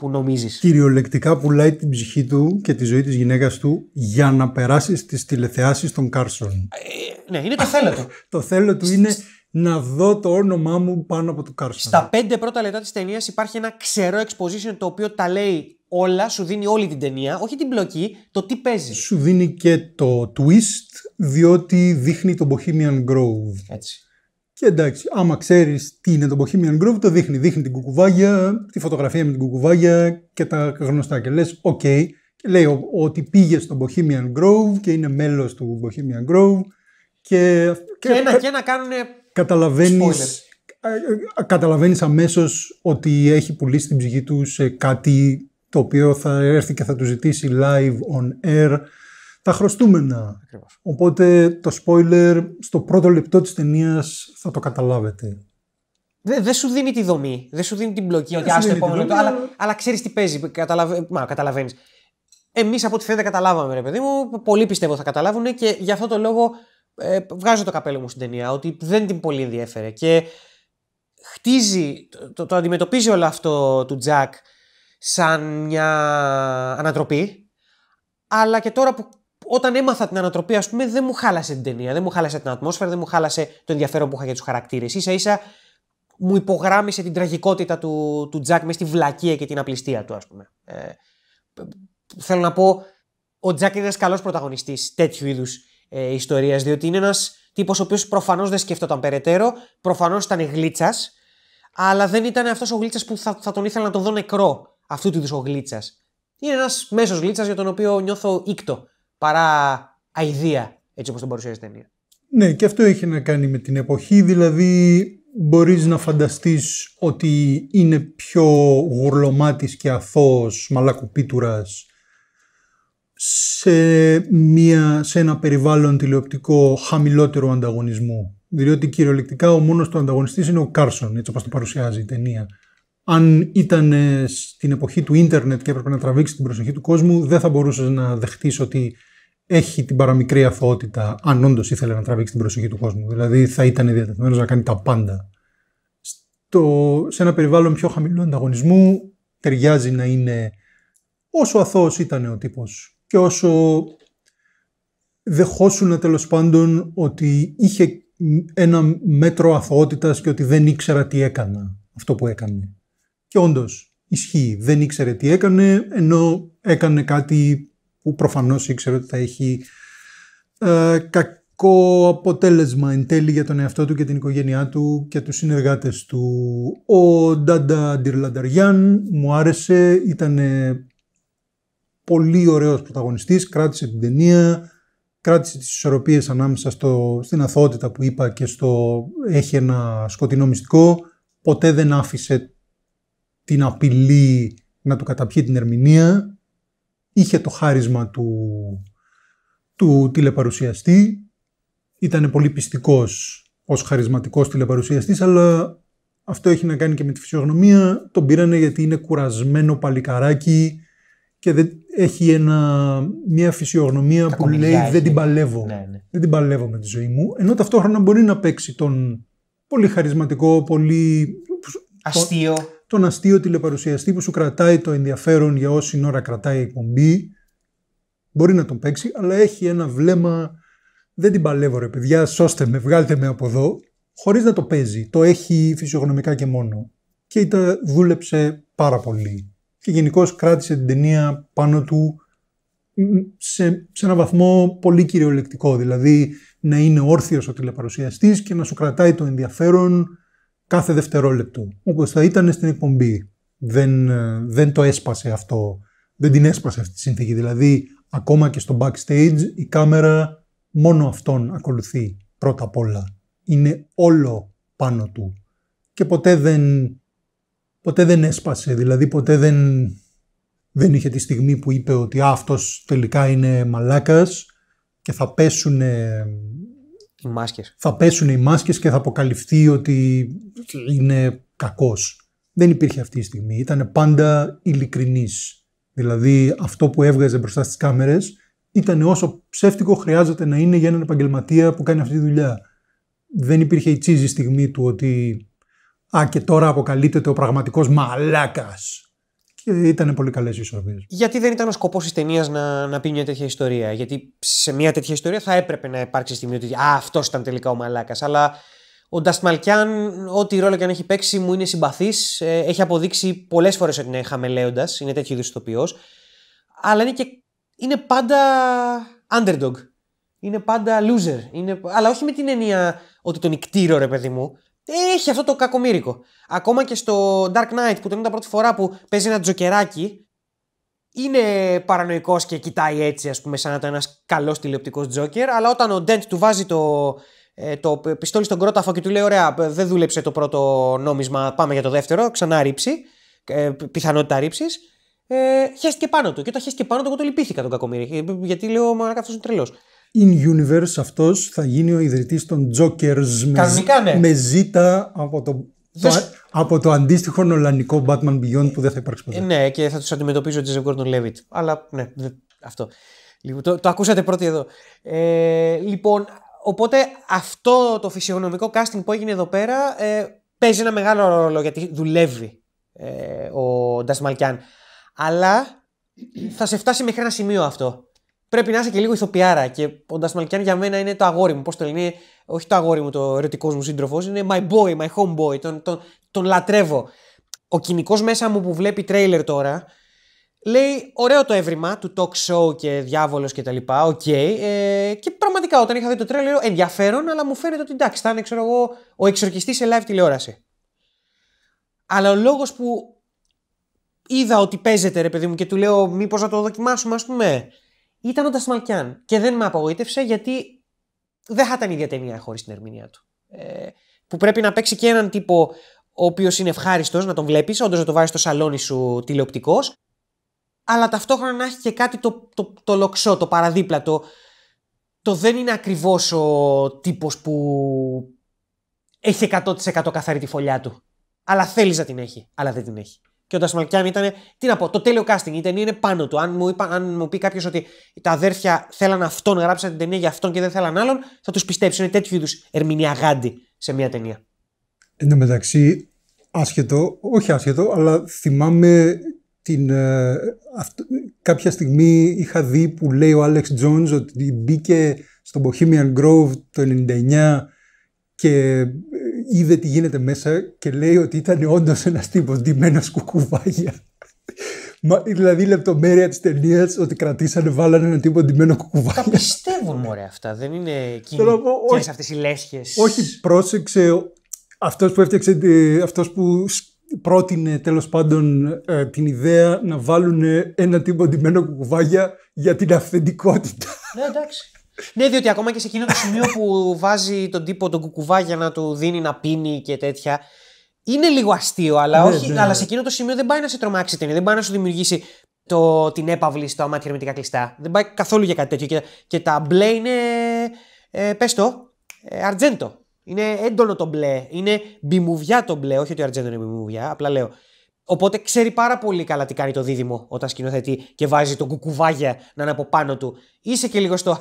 που νομίζεις. Κυριολεκτικά πουλάει την ψυχή του και τη ζωή της γυναίκας του για να περάσει στις τηλεθεάσεις των Κάρσον. Ε, ναι, είναι το θέλω του. το θέλω του είναι να δω το όνομά μου πάνω από το Κάρσον. Στα πέντε πρώτα λεπτά της ταινίας υπάρχει ένα ξερό exposition το οποίο τα λέει όλα, σου δίνει όλη την ταινία, όχι την πλοκή, το τι παίζει. Σου δίνει και το twist, διότι δείχνει το Bohemian Grove. Έτσι. Και εντάξει, άμα ξέρεις τι είναι το Bohemian Grove, το δείχνει. Δείχνει την κουκουβάγια, τη φωτογραφία με την κουκουβάγια και τα γνωστά. Και λες, οκ, Και λέει ότι πήγε στο Bohemian Grove και είναι μέλος του Bohemian Grove. Και, και, και ένα, και να κάνουν. Καταλαβαίνει. καταλαβαίνεις αμέσως ότι έχει πουλήσει την ψυχή του σε κάτι το οποίο θα έρθει και θα του ζητήσει live on air τα χρωστούμενα. Ακριβώς. Οπότε το spoiler στο πρώτο λεπτό της ταινίας θα το καταλάβετε. Δεν δε σου δίνει τη δομή, δεν σου δίνει την πλοκή, ότι άστο επόμενο λεπτό, αλλά, αλλά ξέρεις τι παίζει, καταλαβα... καταλαβαίνεις. Εμείς από ό,τι φαίνεται καταλάβαμε, ρε παιδί μου. Πολλοί πιστεύω θα καταλάβουν και γι' αυτό το λόγο ε, βγάζω το καπέλο μου στην ταινία, ότι δεν την πολύ ενδιέφερε. Και χτίζει, το, το αντιμετωπίζει όλο αυτό του Τζακ σαν μια ανατροπή, αλλά και τώρα που όταν έμαθα την ανατροπή, ας πούμε, δεν μου χάλασε την ταινία, δεν μου χάλασε την ατμόσφαιρα, δεν μου χάλασε το ενδιαφέρον που είχα για τους χαρακτήρες. σα ίσα μου υπογράμμισε την τραγικότητα του, του Τζακ μες στη βλακεία και την απληστία του, ας πούμε. Ε, θέλω να πω, ο Τζακ είναι ένας καλός πρωταγωνιστής τέτοιου είδους ε, ιστορίας, διότι είναι ένας τύπος ο οποίος προφανώς δεν σκεφτόταν περαιτέρω, προφανώς ήταν γλίτσας, αλλά δεν ήταν αυτός ο γλίτσας που θα, θα τον ήθελα να τον δω νεκρό, αυτού του είδους ο γλίτσας. Είναι ένας μέσος γλίτσας για τον οποίο νιώθω ήκτο παρά αηδία έτσι όπως τον παρουσιάζει η ταινία. Ναι, και αυτό έχει να κάνει με την εποχή, δηλαδή μπορείς να φανταστείς ότι είναι πιο γουρλωμάτης και αθώος μαλακουπίτουρα σε, σε ένα περιβάλλον τηλεοπτικό χαμηλότερου ανταγωνισμού. Διότι δηλαδή κυριολεκτικά ο μόνος του ανταγωνιστής είναι ο Κάρσον, έτσι όπως το παρουσιάζει η ταινία. Αν ήταν στην εποχή του ίντερνετ και έπρεπε να τραβήξεις την προσοχή του κόσμου, δεν θα μπορούσες να δεχτείς ότι έχει την παραμικρή αθωότητα, αν όντως ήθελε να τραβήξει την προσοχή του κόσμου. Δηλαδή θα ήταν διατεθειμένος να κάνει τα πάντα. σε ένα περιβάλλον πιο χαμηλού ανταγωνισμού, ταιριάζει να είναι όσο αθώος ήταν ο τύπος και όσο δεχόσουν τέλος πάντων ότι είχε ένα μέτρο αθωότητας και ότι δεν ήξερα τι έκανα αυτό που έκανε. Και όντως ισχύει, δεν ήξερε τι έκανε ενώ έκανε κάτι που προφανώς ήξερε ότι θα έχει ε, κακό αποτέλεσμα εν τέλει για τον εαυτό του και την οικογένειά του και τους συνεργάτες του. Ο Ντάντα Ντυρλανταριάν μου άρεσε, ήταν πολύ ωραίος πρωταγωνιστής, κράτησε την ταινία, κράτησε τις ισορροπίες ανάμεσα στο, στην αθότητα που είπα και στο έχει ένα σκοτεινό μυστικό, ποτέ δεν άφησε την απειλή να του καταπιεί την ερμηνεία, είχε το χάρισμα του, του τηλεπαρουσιαστή, ήταν πολύ πιστικός ως χαρισματικός τηλεπαρουσιαστής, αλλά αυτό έχει να κάνει και με τη φυσιογνωμία. Τον πήρανε γιατί είναι κουρασμένο παλικαράκι και δεν, έχει ένα, μια φυσιογνωμία που λέει δεν την παλεύω. Ναι, ναι. Δεν την παλεύω με τη ζωή μου. Ενώ ταυτόχρονα μπορεί να παίξει τον πολύ χαρισματικό, πολύ αστείο. Τον αστείο τηλεπαρουσιαστή που σου κρατάει το ενδιαφέρον για όση ώρα κρατάει η εκπομπή. Μπορεί να τον παίξει, αλλά έχει ένα βλέμμα. Δεν την παλεύω, ρε παιδιά, σώστε με, βγάλτε με από εδώ. Χωρίς να το παίζει. Το έχει φυσιογνωμικά και μόνο. Και ήταν, δούλεψε πάρα πολύ. Και γενικώς κράτησε την ταινία πάνω του σε, σε έναν βαθμό πολύ κυριολεκτικό. Δηλαδή να είναι όρθιος ο τηλεπαρουσιαστής και να σου κρατάει το ενδιαφέρον κάθε δευτερόλεπτο, όπως θα ήταν στην εκπομπή. Δεν, ε, δεν το έσπασε αυτό, δεν την έσπασε αυτή τη συνθήκη. Δηλαδή, ακόμα και στο backstage, η κάμερα μόνο αυτόν ακολουθεί πρώτα απ' όλα. Είναι όλο πάνω του. Και ποτέ δεν, ποτέ δεν έσπασε, δηλαδή ποτέ δεν, δεν είχε τη στιγμή που είπε ότι αυτός τελικά είναι μαλάκας και θα πέσουν θα πέσουν οι μάσκες και θα αποκαλυφθεί ότι είναι κακός. Δεν υπήρχε αυτή η στιγμή. Ήταν πάντα ειλικρινής. Δηλαδή αυτό που έβγαζε μπροστά στις κάμερες ήταν όσο ψεύτικο χρειάζεται να είναι για έναν επαγγελματία που κάνει αυτή τη δουλειά. Δεν υπήρχε η τσίζη στιγμή του ότι «Α, και τώρα αποκαλείται ο πραγματικός μαλάκας». Και ήταν πολύ καλές οι ισορροπίες. Γιατί δεν ήταν ο σκοπός της ταινίας να, να πει μια τέτοια ιστορία. Γιατί σε μια τέτοια ιστορία θα έπρεπε να υπάρξει στιγμή ότι αυτός ήταν τελικά ο Μαλάκας. Αλλά ο Νταστμαλκιάν, ό,τι ρόλο και αν έχει παίξει, μου είναι συμπαθής. Ε, έχει αποδείξει πολλές φορές ότι είναι χαμελέοντας. Είναι τέτοιο είδους ηθοποιός. Αλλά είναι και. Είναι πάντα underdog. Είναι πάντα loser. Είναι... Αλλά όχι με την έννοια ότι τον νικτήρο, ρε παιδί μου έχει αυτό το κακομύρικο. Ακόμα και στο Dark Knight που τον τα πρώτη φορά που παίζει ένα τζοκεράκι, είναι παρανοϊκός και κοιτάει έτσι, ας πούμε, σαν να ήταν ένας καλός τηλεοπτικός τζόκερ. Αλλά όταν ο Ντέντ του βάζει το, ε, το πιστόλι στον κρόταφο και του λέει: Ωραία, δεν δούλεψε το πρώτο νόμισμα, πάμε για το δεύτερο, ξανά ρήψη. Ε, πιθανότητα ρήψη. Ε, χέστηκε πάνω του. Και όταν χέστηκε πάνω του, εγώ το λυπήθηκα τον κακομίρι. Ε, γιατί λέω: Μα αυτό είναι τρελός in-universe αυτός θα γίνει ο ιδρυτής των Jokers με, ναι. ζήτα από το, από το αντίστοιχο νολανικό Batman Beyond που δεν θα υπάρξει ποτέ. Ναι, και θα τους αντιμετωπίζει ο Τζεζε Γκόρντον Λέβιτ. Αλλά ναι, αυτό. το, το ακούσατε πρώτοι εδώ. Ε, λοιπόν, οπότε αυτό το φυσιογνωμικό casting που έγινε εδώ πέρα ε, παίζει ένα μεγάλο ρόλο γιατί δουλεύει ε, ο Ντασμαλκιάν. Αλλά θα σε φτάσει μέχρι ένα σημείο αυτό πρέπει να είσαι και λίγο ηθοποιάρα. Και ο Ντασμαλκιάν για μένα είναι το αγόρι μου. Πώς το λένε, όχι το αγόρι μου, το ερωτικός μου σύντροφος, είναι my boy, my homeboy. Τον, τον, τον λατρεύω. Ο κοινικός μέσα μου που βλέπει τρέιλερ τώρα λέει: Ωραίο το έβριμα του talk show και διάβολος Και, τα λοιπά, okay. ε, και πραγματικά όταν είχα δει το τρέιλερ, ενδιαφέρον, αλλά μου φαίνεται ότι εντάξει, θα είναι ξέρω εγώ, ο εξορκιστής σε live τηλεόραση. Αλλά ο λόγος που είδα ότι παίζεται, ρε παιδί μου, και του λέω: Μήπως να το δοκιμάσουμε, ας πούμε ήταν ο Νταστμαλκιάν. Και δεν με απογοήτευσε γιατί δεν θα ήταν η ίδια ταινία χωρίς την ερμηνεία του. Ε, που πρέπει να παίξει και έναν τύπο ο οποίος είναι ευχάριστος να τον βλέπεις, όντως να το βάζεις στο σαλόνι σου τηλεοπτικός, αλλά ταυτόχρονα να έχει και κάτι το, το, το λοξό, το παραδίπλατο. το, το δεν είναι ακριβώς ο τύπος που έχει 100% καθαρή τη φωλιά του. Αλλά θέλεις να την έχει, αλλά δεν την έχει. Και ο μου ήταν. Τι να πω, το τέλειο casting. Η ταινία είναι πάνω του. Αν μου, είπα, αν μου πει κάποιος ότι τα αδέρφια θέλαν αυτόν, γράψαν την ταινία για αυτόν και δεν θέλαν άλλον, θα τους πιστέψουν. Είναι τέτοιου είδους ερμηνεία γάντι σε μια ταινία. Εν τω μεταξύ, άσχετο, όχι άσχετο, αλλά θυμάμαι την, ε, κάποια στιγμή είχα δει που λέει ο Άλεξ Τζόνς ότι μπήκε στο Bohemian Grove το 99 και είδε τι γίνεται μέσα και λέει ότι ήταν όντως ένας τύπος ντυμένος κουκουβάγια. Μα, δηλαδή η λεπτομέρεια της ταινίας ότι κρατήσανε, βάλανε έναν τύπο ντυμένο κουκουβάγια. Τα πιστεύουν μωρέ αυτά. Δεν είναι κοινέ αυτές οι λέσχες. Όχι, πρόσεξε. Αυτός που έφτιαξε, αυτός που πρότεινε τέλος πάντων ε, την ιδέα να βάλουν ένα τύπο ντυμένο κουκουβάγια για την αυθεντικότητα. Ναι, εντάξει. Ναι, διότι ακόμα και σε εκείνο το σημείο που βάζει τον τύπο τον κουκουβά για να του δίνει να πίνει και τέτοια. Είναι λίγο αστείο, αλλά, ναι, όχι, ναι. αλλά σε εκείνο το σημείο δεν πάει να σε τρομάξει ταινία. Δεν πάει να σου δημιουργήσει το, την έπαυλη στο αμάτι την κλειστά. Δεν πάει καθόλου για κάτι τέτοιο. Και, και τα μπλε είναι. Ε, πες το, αρτζέντο. Ε, είναι έντονο το μπλε. Είναι μπιμουβιά το μπλε. Όχι ότι ο αρτζέντο είναι μπιμουβιά, απλά λέω. Οπότε ξέρει πάρα πολύ καλά τι κάνει το δίδυμο όταν σκηνοθετεί και βάζει τον κουκουβάγια να είναι από πάνω του. Είσαι και λίγο στο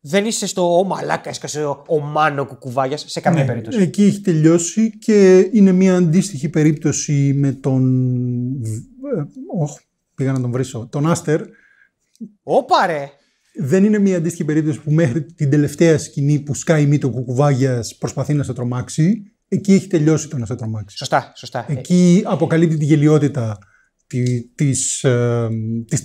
δεν είσαι στο «Ω μαλάκα, έσκασε ο Μάνο Κουκουβάγιας» σε καμία ναι, περίπτωση. Εκεί έχει τελειώσει και είναι μια αντίστοιχη περίπτωση με τον... Ε, όχ, πήγα να τον βρίσω. Τον Άστερ. Όπα ρε! Δεν είναι μια αντίστοιχη περίπτωση που μέχρι την τελευταία σκηνή που σκάει μη το Κουκουβάγιας προσπαθεί να σε τρομάξει. Εκεί έχει τελειώσει το να σε τρομάξει. Σωστά, σωστά. Εκεί αποκαλύπτει τη γελιότητα της, ε, της,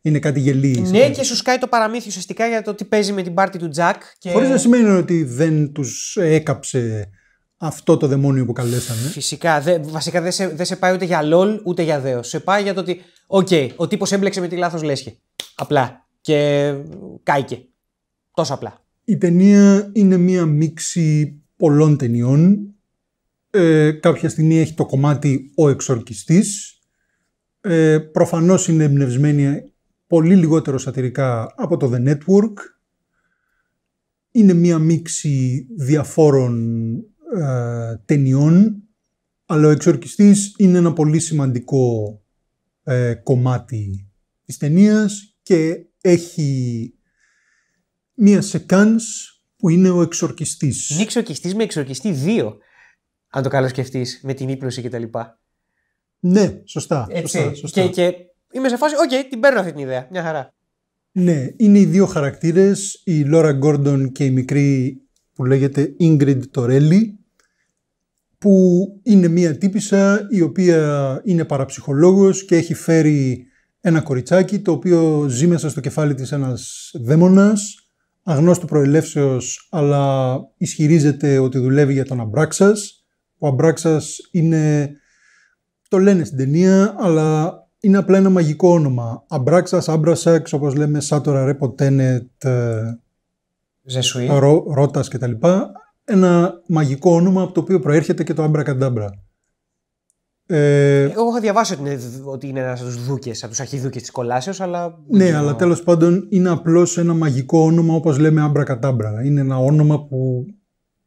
είναι κάτι γελί. Ναι, και σου σκάει το παραμύθι ουσιαστικά για το τι παίζει με την πάρτη του Τζακ. Και... Χωρίς να σημαίνει ότι δεν τους έκαψε αυτό το δαιμόνιο που καλέσανε. Φυσικά. βασικά δεν σε, πάει ούτε για λολ ούτε για δέος. Σε πάει για το ότι, οκ, okay, ο τύπος έμπλεξε με τη λάθος λέσχη. Απλά. Και κάηκε. Τόσο απλά. Η ταινία είναι μία μίξη πολλών ταινιών. Ε, κάποια στιγμή έχει το κομμάτι «Ο εξορκιστής». Ε, είναι εμπνευσμένη πολύ λιγότερο σατυρικά από το The Network. Είναι μία μίξη διαφόρων ε, ταινιών, αλλά ο εξορκιστής είναι ένα πολύ σημαντικό ε, κομμάτι της ταινίας και έχει μία σεκάνς που είναι ο εξορκιστής. Είναι εξορκιστής με εξορκιστή δύο, αν το καλώς σκεφτείς, με την ύπνωση κτλ. Ναι, σωστά. Έτσι. Ε, σωστά, σωστά. και είμαι σε φάση, οκ, την παίρνω αυτή την ιδέα. Μια χαρά. Ναι, είναι οι δύο χαρακτήρες, η Λόρα Γκόρντον και η μικρή που λέγεται Ingrid Torelli, που είναι μία τύπησα η οποία είναι παραψυχολόγος και έχει φέρει ένα κοριτσάκι το οποίο ζει μέσα στο κεφάλι της ένας δαίμονας, αγνώστου προελεύσεως αλλά ισχυρίζεται ότι δουλεύει για τον Αμπράξας. Ο Αμπράξας είναι, το λένε στην ταινία, αλλά είναι απλά ένα μαγικό όνομα. Αμπράξας, Άμπρασαξ, όπως λέμε, Σάτορα, Ρέπο, Τένετ, κτλ. Ένα μαγικό όνομα από το οποίο προέρχεται και το Καντάμπρα. Ε, Εγώ είχα διαβάσει ότι είναι, ότι ένας από τους δούκες, από τους αρχιδούκες της κολάσεως, αλλά... Ναι, αλλά τέλος πάντων είναι απλώς ένα μαγικό όνομα όπως λέμε Καντάμπρα. Είναι ένα όνομα που,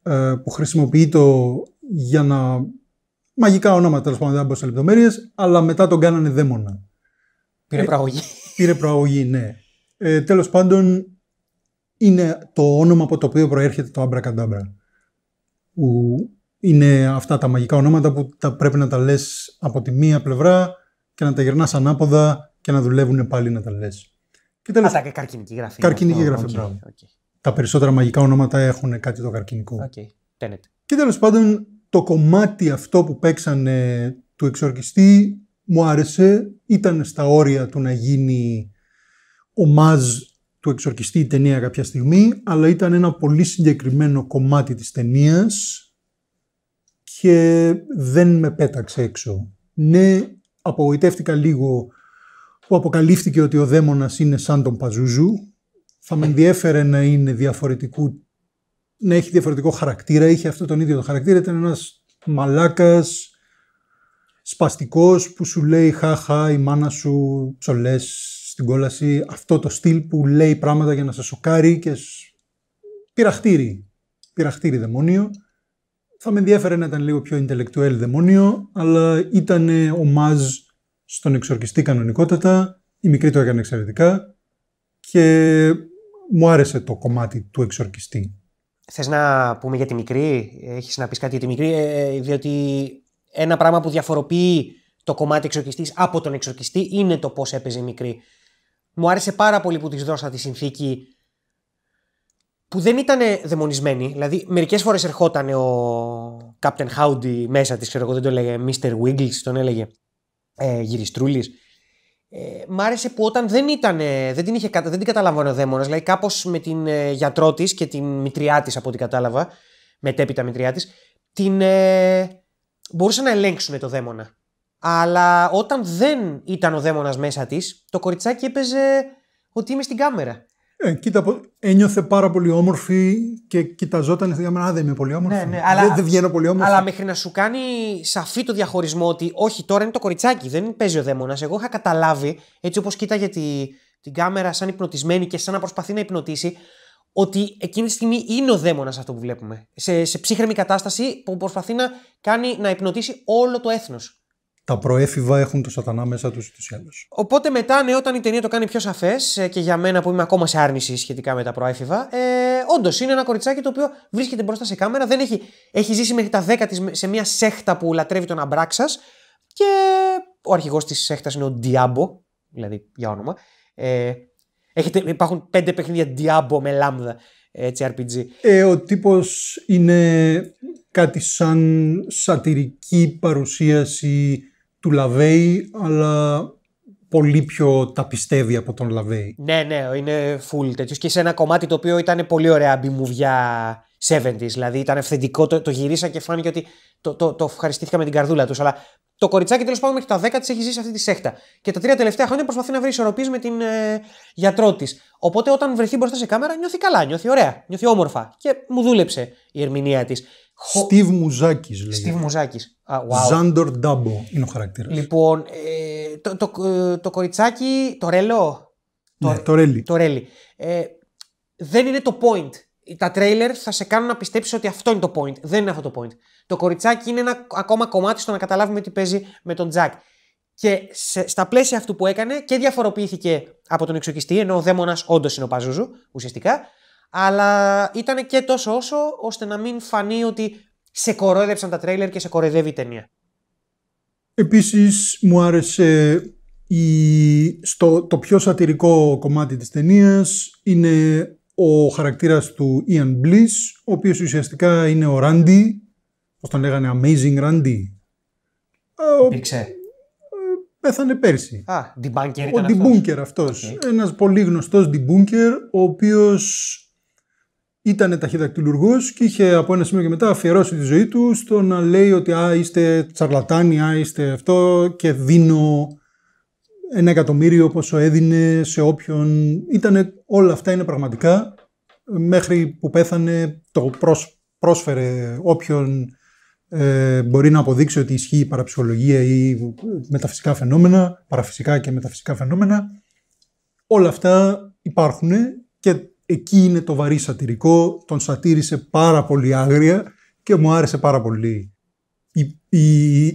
ε, που για να Μαγικά ονόματα τέλος πάντων, δεν μπω λεπτομέρειες, αλλά μετά τον κάνανε δαίμονα. Πήρε ε, προαγωγή. Πήρε προαγωγή, ναι. Ε, τέλος πάντων, είναι το όνομα από το οποίο προέρχεται το Αμπρακαντάμπρα. Που είναι αυτά τα μαγικά ονόματα που τα πρέπει να τα λες από τη μία πλευρά και να τα γυρνάς ανάποδα και να δουλεύουν πάλι να τα λες. Και τέλος... Α, τα καρκινική γραφή. Καρκινική γραφή, okay, Τα περισσότερα μαγικά ονόματα έχουν κάτι το καρκινικό. Okay. Και τέλος πάντων το κομμάτι αυτό που παίξανε του εξορκιστή μου άρεσε, ήταν στα όρια του να γίνει μαζ του εξορκιστή η ταινία κάποια στιγμή, αλλά ήταν ένα πολύ συγκεκριμένο κομμάτι της ταινίας και δεν με πέταξε έξω. Ναι, απογοητεύτηκα λίγο που αποκαλύφθηκε ότι ο δαίμονας είναι σαν τον Παζούζου. Θα με ενδιέφερε να είναι διαφορετικού να έχει διαφορετικό χαρακτήρα. Είχε αυτό τον ίδιο το χαρακτήρα. Ήταν ένας μαλάκας σπαστικός που σου λέει χαχά η μάνα σου τσολέ στην κόλαση. Αυτό το στυλ που λέει πράγματα για να σε σοκάρει και πειραχτήρι. Πειραχτήρι δαιμόνιο. Θα με ενδιαφέρε να ήταν λίγο πιο intellectual δαιμόνιο, αλλά ήταν ο Μαζ στον εξορκιστή κανονικότατα. Η μικρή το έκανε εξαιρετικά και μου άρεσε το κομμάτι του εξορκιστή Θες να πούμε για τη μικρή, έχεις να πεις κάτι για τη μικρή, ε, ε, διότι ένα πράγμα που διαφοροποιεί το κομμάτι εξοκιστή από τον εξοκιστή είναι το πώς έπαιζε η μικρή. Μου άρεσε πάρα πολύ που της δώσα τη συνθήκη που δεν ήταν δαιμονισμένη. Δηλαδή, μερικές φορές ερχόταν ο Captain Howdy μέσα της, ξέρω εγώ, δεν το έλεγε Mr. Wiggles, τον έλεγε ε, γυριστρούλης. Ε, μ' άρεσε που όταν δεν, ήταν, δεν, την, είχε, δεν την ο δαίμονας, δηλαδή κάπως με την ε, γιατρό της και την μητριά της από ό,τι κατάλαβα, μετέπειτα μητριά της, την, ε, να ελέγξουν το δαίμονα. Αλλά όταν δεν ήταν ο δαίμονας μέσα της, το κοριτσάκι έπαιζε ότι είμαι στην κάμερα. Ε, κοίτα, ένιωθε πάρα πολύ όμορφη και κοιταζόταν για μένα. δεν είμαι πολύ ναι, όμορφη. Ναι, δεν, δεν βγαίνω πολύ όμορφη. Αλλά μέχρι να σου κάνει σαφή το διαχωρισμό ότι όχι, τώρα είναι το κοριτσάκι, δεν παίζει ο δαίμονας. Εγώ είχα καταλάβει, έτσι όπως κοίταγε τη, την κάμερα, σαν υπνοτισμένη και σαν να προσπαθεί να υπνοτήσει, ότι εκείνη τη στιγμή είναι ο δαίμονας αυτό που βλέπουμε. Σε, σε ψύχρεμη κατάσταση που προσπαθεί να, κάνει, να υπνοτήσει όλο το έθνος τα προέφηβα έχουν το σατανά μέσα τους ναι, η η αλλους οποτε μετα ναι οταν η ταινια το κάνει πιο σαφές, ε, και για μένα που είμαι ακόμα σε άρνηση σχετικά με τα προέφηβα, ε, όντως είναι ένα κοριτσάκι το οποίο βρίσκεται μπροστά σε κάμερα, δεν έχει, έχει ζήσει μέχρι τα 10 της σε μια σέχτα που λατρεύει τον Αμπράξας και ο αρχηγός της σέχτας είναι ο Διάμπο, δηλαδή για όνομα. Ε, έχετε, υπάρχουν πέντε παιχνίδια Ντιάμπο με λάμδα ε, έτσι RPG. Ε, ο τύπος είναι κάτι σαν σατυρική παρουσίαση του Λαβέη, αλλά πολύ πιο τα πιστεύει από τον Λαβέη. Ναι, ναι, είναι full τέτοιος. Και σε ένα κομμάτι το οποίο ήταν πολύ ωραία μπιμουβιά 70s. Δηλαδή ήταν αυθεντικό, το, το γυρίσα και φάνηκε ότι το, το, το ευχαριστήθηκα με την καρδούλα τους. Αλλά το κοριτσάκι τέλος πάντων μέχρι τα 10 της έχει ζήσει αυτή τη σέχτα. Και τα τρία τελευταία χρόνια προσπαθεί να βρει ισορροπίες με την ε, γιατρό της. Οπότε όταν βρεθεί μπροστά σε κάμερα νιώθει καλά, νιώθει ωραία, νιώθει όμορφα. Και μου δούλεψε η ερμηνεία της. Στίβ Μουζάκη. Στίβ Μουζάκη. Ζάντορ Ντάμπο είναι ο χαρακτήρας. Λοιπόν, ε, ε, το, κοριτσάκι, το ρελό. Ναι, το, ρέλι. Το ρέλι. Ε, δεν είναι το point. Τα τρέιλερ θα σε κάνουν να πιστέψεις ότι αυτό είναι το point. Δεν είναι αυτό το point. Το κοριτσάκι είναι ένα ακόμα κομμάτι στο να καταλάβουμε τι παίζει με τον Τζακ. Και στα πλαίσια αυτού που έκανε και διαφοροποιήθηκε από τον εξοκιστή, ενώ ο δαίμονας όντως είναι ο Παζούζου ουσιαστικά αλλά ήταν και τόσο όσο ώστε να μην φανεί ότι σε κορόιδεψαν τα τρέιλερ και σε κοροϊδεύει η ταινία. Επίσης μου άρεσε η... στο... το πιο σατυρικό κομμάτι της ταινίας είναι ο χαρακτήρας του Ian Bliss, ο οποίος ουσιαστικά είναι ο Randy, πώς τον λέγανε Amazing Randy. Ε, Υπήρξε. Ε, πέθανε πέρσι. Α, debunker ήταν ο αυτός. debunker αυτός. Ένας πολύ γνωστός debunker, ο οποίος ήταν ταχυδακτηλουργός και είχε από ένα σημείο και μετά αφιερώσει τη ζωή του στο να λέει ότι α, είστε τσαρλατάνοι, α, είστε αυτό και δίνω ένα εκατομμύριο πόσο έδινε σε όποιον. Ήτανε, όλα αυτά είναι πραγματικά. Μέχρι που πέθανε το πρόσφερε όποιον ε, μπορεί να αποδείξει ότι ισχύει η παραψυχολογία ή μεταφυσικά φαινόμενα, παραφυσικά και μεταφυσικά φαινόμενα. Όλα αυτά υπάρχουν και εκεί είναι το βαρύ σατυρικό, τον σατήρισε πάρα πολύ άγρια και μου άρεσε πάρα πολύ η,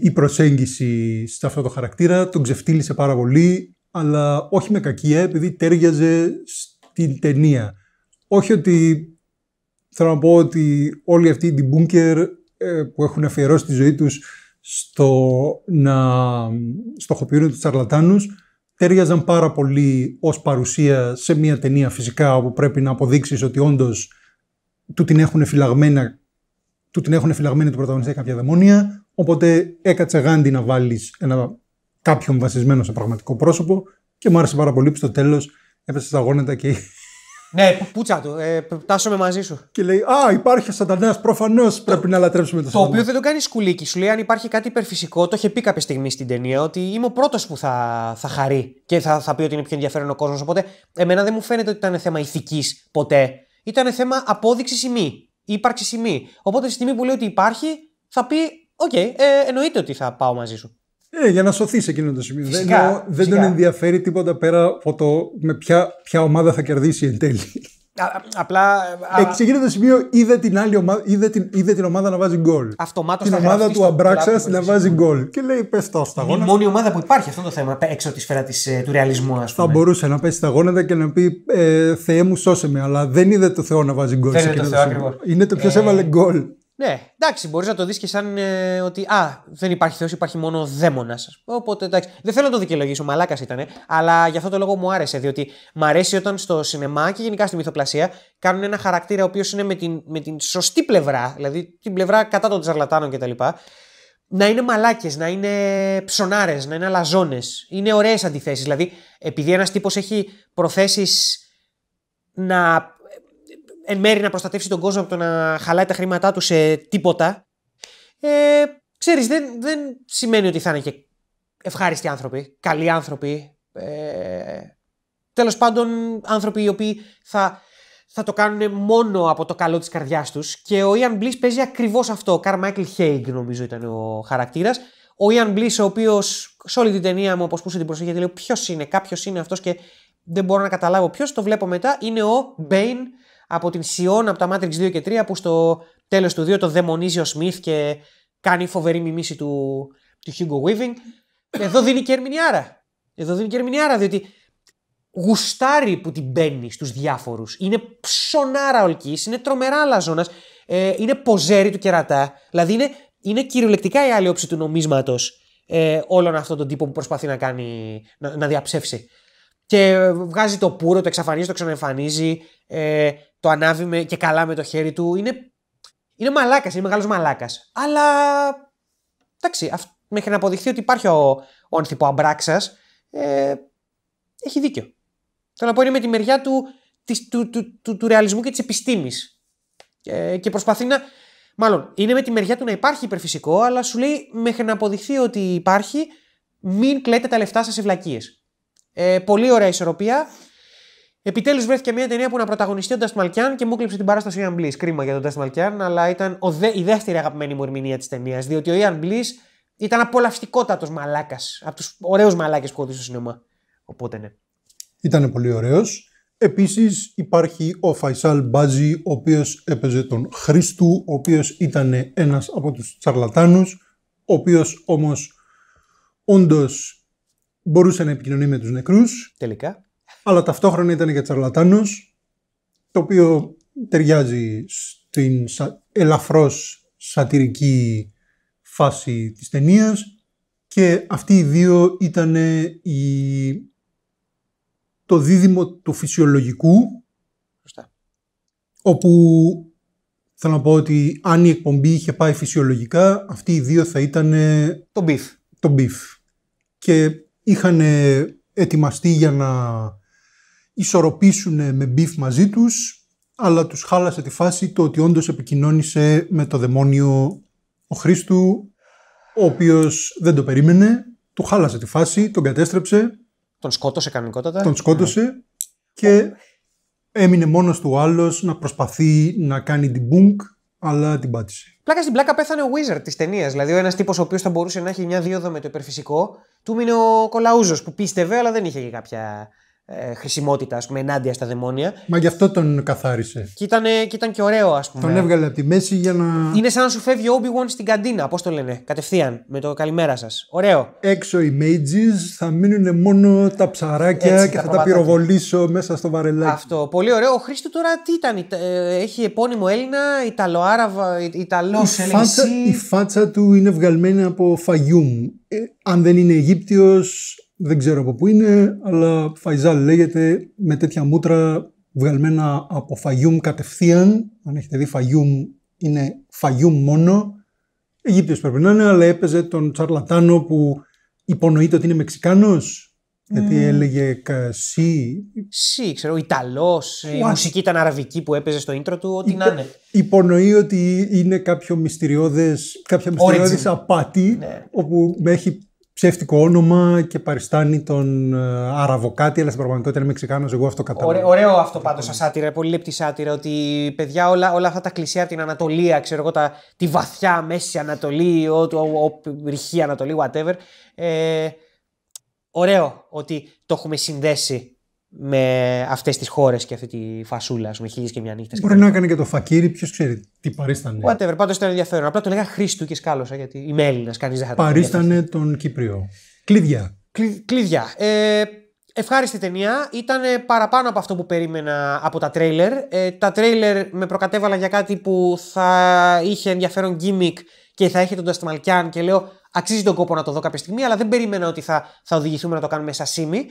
η, προσέγγιση σε αυτό το χαρακτήρα, τον ξεφτύλισε πάρα πολύ, αλλά όχι με κακία, επειδή τέριαζε στην ταινία. Όχι ότι θέλω να πω ότι όλοι αυτοί οι μπούνκερ που έχουν αφιερώσει τη ζωή τους στο να στοχοποιούν τους τσαρλατάνους, ταιριάζαν πάρα πολύ ως παρουσία σε μια ταινία φυσικά όπου πρέπει να αποδείξεις ότι όντως του την έχουν φυλαγμένα του την έχουν φυλαγμένη του πρωταγωνιστή κάποια δαιμόνια, οπότε έκατσε γάντι να βάλεις ένα, κάποιον βασισμένο σε πραγματικό πρόσωπο και μου άρεσε πάρα πολύ που στο τέλος έπεσε στα γόνατα και ναι, πούτσα του. Ε, μαζί σου. Και λέει Α, υπάρχει ο Σαντανέας, προφανώς πρέπει να λατρέψουμε το Το οποίο δεν το κάνει σκουλίκι. Σου λέει αν υπάρχει κάτι υπερφυσικό, το είχε πει κάποια στιγμή στην ταινία ότι είμαι ο πρώτος που θα, θα χαρεί και θα, θα πει ότι είναι πιο ενδιαφέρον ο κόσμος. Οπότε εμένα δεν μου φαίνεται ότι ήταν θέμα ηθικής ποτέ. Ήταν θέμα απόδειξης ή μη. Ύπαρξης ή Οπότε στη στιγμή που λέει ότι υπάρχει, θα πει Οκ, ε, εννοείται ότι θα πάω μαζί σου. Ε, για να σωθεί σε εκείνο το σημείο. δεν, δεν τον ενδιαφέρει τίποτα πέρα από το με ποια, ποια ομάδα θα κερδίσει εν τέλει. Α, απλά. σε εκείνο το σημείο είδε την, άλλη ομάδα, είδε την, είδε την ομάδα να βάζει γκολ. Αυτομάτως Την ομάδα του Αμπράξα να βάζει γκολ. Και λέει: Πες το στα γόνατα. η μόνη ομάδα που υπάρχει αυτό το θέμα έξω από της σφαίρα της, ε, του ρεαλισμού, ας πούμε. Θα μπορούσε να πέσει στα γόνατα και να πει: «Ε, Θεέ μου, σώσε με. Αλλά δεν είδε το Θεό να βάζει γκολ. Είναι το ποιος ε... έβαλε γκολ. Ναι, εντάξει, μπορείς να το δεις και σαν ε, ότι α, δεν υπάρχει Θεός, υπάρχει μόνο δαίμονα. Οπότε εντάξει. Δεν θέλω να το δικαιολογήσω, μαλάκας ήταν, αλλά γι' αυτό το λόγο μου άρεσε. Διότι μου αρέσει όταν στο σινεμά και γενικά στη μυθοπλασία κάνουν ένα χαρακτήρα ο οποίος είναι με την, με την σωστή πλευρά, δηλαδή την πλευρά κατά των τζαρλατάνων κτλ. Να είναι μαλάκες, να είναι ψωνάρες, να είναι αλαζόνες. Είναι ωραίες αντιθέσεις. Δηλαδή, επειδή ένας τύπος έχει προθέσεις να εν μέρη να προστατεύσει τον κόσμο από το να χαλάει τα χρήματά του σε τίποτα. Ε, ξέρεις, δεν, δεν σημαίνει ότι θα είναι και ευχάριστοι άνθρωποι, καλοί άνθρωποι. Ε, τέλος πάντων, άνθρωποι οι οποίοι θα, θα το κάνουν μόνο από το καλό της καρδιάς τους. Και ο Ιαν Μπλής παίζει ακριβώς αυτό. Ο Μάικλ Χέιγκ νομίζω ήταν ο χαρακτήρας. Ο Ιαν Μπλής ο οποίος σε όλη την ταινία μου αποσπούσε την προσοχή γιατί λέω ποιος είναι, κάποιος είναι αυτός και δεν μπορώ να καταλάβω ποιος, Το βλέπω μετά. Είναι ο Μπέιν από την Σιόν από τα Matrix 2 και 3 που στο τέλος του 2 το δαιμονίζει ο Σμιθ και κάνει φοβερή μιμήση του, του Hugo Weaving. Εδώ δίνει και ερμηνιάρα. Εδώ δίνει και ερμηνιάρα διότι γουστάρει που την μπαίνει στους διάφορους. Είναι ψωνάρα ολκής, είναι τρομερά λαζόνας, ε, είναι ποζέρι του κερατά. Δηλαδή είναι, είναι κυριολεκτικά η άλλη όψη του νομίσματος ε, όλον των τον τύπο που προσπαθεί να κάνει, να, να διαψεύσει και βγάζει το πουρο, το εξαφανίζει, το ξαναεμφανίζει, ε, το ανάβει με, και καλά με το χέρι του. Είναι, είναι μαλάκας, είναι μεγάλος μαλάκας. Αλλά. Εντάξει, μέχρι να αποδειχθεί ότι υπάρχει ο, όνθιπο αμπράξας, ε, έχει δίκιο. Θέλω να πω είναι με τη μεριά του, του, του, του, του, ρεαλισμού και της επιστήμης. Ε, και προσπαθεί να. Μάλλον, είναι με τη μεριά του να υπάρχει υπερφυσικό, αλλά σου λέει μέχρι να αποδειχθεί ότι υπάρχει, μην κλαίτε τα λεφτά σας σε βλακίες. Ε, πολύ ωραία ισορροπία. Επιτέλους βρέθηκε μια ταινία που να πρωταγωνιστεί ο Μαλκιάν και μου κλείψε την παράσταση ο Ιαν Μπλή. Κρίμα για τον Μαλκιάν αλλά ήταν δε, η δεύτερη αγαπημένη μου ερμηνεία της ταινίας. Διότι ο Ιαν Μπλή ήταν απολαυστικότατος μαλάκας. Από τους ωραίους μαλάκες που έχω δει στο σινεμά. Οπότε ναι. Ήταν πολύ ωραίος. Επίσης υπάρχει ο Φαϊσάλ Μπάζι, ο οποίος έπαιζε τον Χρήστου, ο οποίος ήταν ένας από τους τσαρλατάνους, ο οποίος όμως όντως μπορούσε να επικοινωνεί με τους νεκρούς. Τελικά. Αλλά ταυτόχρονα ήταν και τσαρλατάνος, το οποίο ταιριάζει στην σα... ελαφρώς σατυρική φάση της ταινίας. και αυτοί οι δύο ήταν το δίδυμο του φυσιολογικού Προστά. όπου θέλω να πω ότι αν η εκπομπή είχε πάει φυσιολογικά αυτοί οι δύο θα ήταν το μπιφ. Το μπιφ. Και είχαν ετοιμαστεί για να ισορροπήσουν με μπιφ μαζί τους, αλλά τους χάλασε τη φάση το ότι όντως επικοινώνησε με το δαιμόνιο ο Χρήστου, ο οποίος δεν το περίμενε, του χάλασε τη φάση, τον κατέστρεψε. Τον σκότωσε κανονικότατα. Τον σκότωσε ναι. και έμεινε μόνος του άλλος να προσπαθεί να κάνει την debunk αλλά την πάτησε. Πλάκα στην πλάκα πέθανε ο Wizard της ταινίας. Δηλαδή, ο ένας τύπος ο οποίος θα μπορούσε να έχει μια δίωδο με το υπερφυσικό, του μείνει ο Κολαούζος που πίστευε, αλλά δεν είχε και κάποια ε, χρησιμότητα, ας πούμε, ενάντια στα δαιμόνια. Μα γι' αυτό τον καθάρισε. Και ήταν, και, ήταν και ωραίο, ας πούμε. Τον έβγαλε από τη μέση για να. Είναι σαν να σου φεύγει ο obi στην καντίνα, πώς το λένε, κατευθείαν, με το καλημέρα σας. Ωραίο. Έξω οι Mages θα μείνουν μόνο τα ψαράκια και θα τα πυροβολήσω μέσα στο βαρελάκι. Αυτό. Πολύ ωραίο. Ο Χρήστο τώρα τι ήταν, ε, έχει επώνυμο Έλληνα, Ιταλοάραβα, Ιταλό. Η, φάτσα, η φάτσα του είναι βγαλμένη από Φαγιούμ. Ε, αν δεν είναι Αιγύπτιος δεν ξέρω από πού είναι, αλλά Φαϊζάλ λέγεται με τέτοια μούτρα βγαλμένα από Φαγιούμ κατευθείαν. Αν έχετε δει Φαγιούμ, είναι Φαγιούμ μόνο. Αιγύπτιος πρέπει να είναι, αλλά έπαιζε τον Τσαρλατάνο που υπονοείται ότι είναι Μεξικάνος. Mm. Γιατί έλεγε Κασί. Σι, ξέρω, Ιταλός. Η μουσική ήταν αραβική που έπαιζε στο intro του, ό,τι να είναι. Υπονοεί ότι είναι κάποιο μυστηριώδες, κάποια μυστηριώδης απάτη, ναι. όπου με έχει ψεύτικο όνομα και παριστάνει τον αραβοκάτι, ε, αλλά στην πραγματικότητα είναι Μεξικάνο. Εγώ αυτό καταλαβαίνω. Ωραίο, αυτό πάντως σαν σάτυρα, πολύ λεπτή σάτυρα. Ότι παιδιά όλα, όλα αυτά τα κλεισιά από την Ανατολία, ξέρω εγώ, τα, τη βαθιά μέση Ανατολή, ο, ο, ο, ρηχή Ανατολή, whatever. Ε, ωραίο ότι το έχουμε συνδέσει με αυτές τις χώρες και αυτή τη φασούλα, με χίλιες και μια νύχτα. Μπορεί να έκανε και το φακύρι, ποιος ξέρει τι παρίστανε. Whatever, πάντως ήταν ενδιαφέρον. Απλά το λέγα Χρήστο και σκάλωσα, γιατί είμαι Έλληνας, κανείς δεν θα Παρίστανε τον Κύπριο. Κλειδιά. Κλει, κλειδιά. Ε, ευχάριστη ταινία. Ήταν ε, παραπάνω από αυτό που περίμενα από τα τρέιλερ. Ε, τα τρέιλερ με προκατέβαλαν για κάτι που θα είχε ενδιαφέρον γκίμικ και θα είχε τον Τασταμαλκιάν και λέω αξίζει τον κόπο να το δω κάποια στιγμή, αλλά δεν περίμενα ότι θα, θα οδηγηθούμε να το κάνουμε σασίμι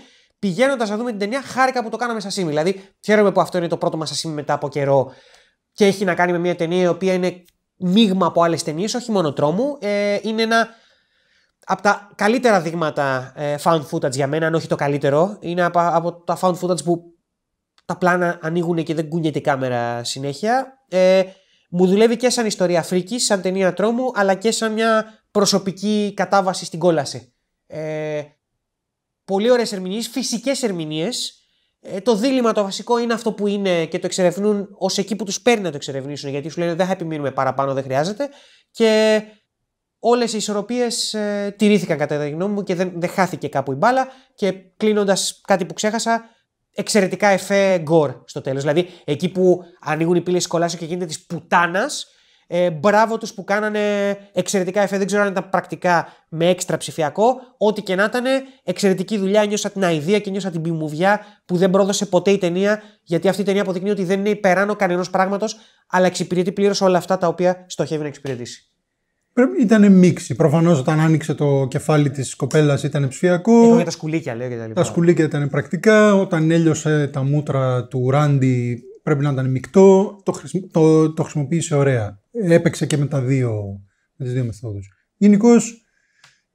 πηγαίνοντας να δούμε την ταινία, χάρηκα που το κάναμε σαν σήμερα. Δηλαδή, χαίρομαι που αυτό είναι το πρώτο μας σαν μετά από καιρό και έχει να κάνει με μια ταινία η οποία είναι μείγμα από άλλες ταινίες, όχι μόνο τρόμου. Ε, είναι ένα από τα καλύτερα δείγματα ε, found footage για μένα, αν όχι το καλύτερο. Είναι από, από τα found footage που τα πλάνα ανοίγουν και δεν κούνιεται η κάμερα συνέχεια. Ε, μου δουλεύει και σαν ιστορία φρίκης, σαν ταινία τρόμου, αλλά και σαν μια προσωπική κατάβαση στην κόλαση. Ε, πολύ ωραίες ερμηνείες, φυσικές ερμηνείες. Ε, το δίλημα το βασικό είναι αυτό που είναι και το εξερευνούν ως εκεί που τους παίρνει να το εξερευνήσουν. Γιατί σου λένε δεν θα επιμείνουμε παραπάνω, δεν χρειάζεται. Και όλες οι ισορροπίες ε, τηρήθηκαν κατά τη γνώμη μου και δεν, δεν χάθηκε κάπου η μπάλα. Και κλείνοντας κάτι που ξέχασα, εξαιρετικά εφέ γκορ στο τέλος. Δηλαδή εκεί που ανοίγουν οι πύλες κολάσιο και γίνεται της πουτάνας ε, μπράβο τους που κάνανε εξαιρετικά εφέ. Δεν ξέρω αν ήταν πρακτικά με έξτρα ψηφιακό. Ό,τι και να ήταν, εξαιρετική δουλειά. Νιώσα την αηδία και νιώσα την πιμουβιά που δεν πρόδωσε ποτέ η ταινία. Γιατί αυτή η ταινία αποδεικνύει ότι δεν είναι υπεράνω κανένα πράγματος, αλλά εξυπηρετεί πλήρως όλα αυτά τα οποία στοχεύει να εξυπηρετήσει. Ήταν μίξη. Προφανώς όταν άνοιξε το κεφάλι της κοπέλας ήταν ψηφιακό. τα σκουλίκια, λέω και τα Τα σκουλίκια ήταν πρακτικά. Όταν έλειωσε τα μούτρα του Ράντι πρέπει να ήταν μεικτό, το, το, το χρησιμοποίησε ωραία. Έπαιξε και με, τα δύο, με τις δύο μεθόδους. Γενικώ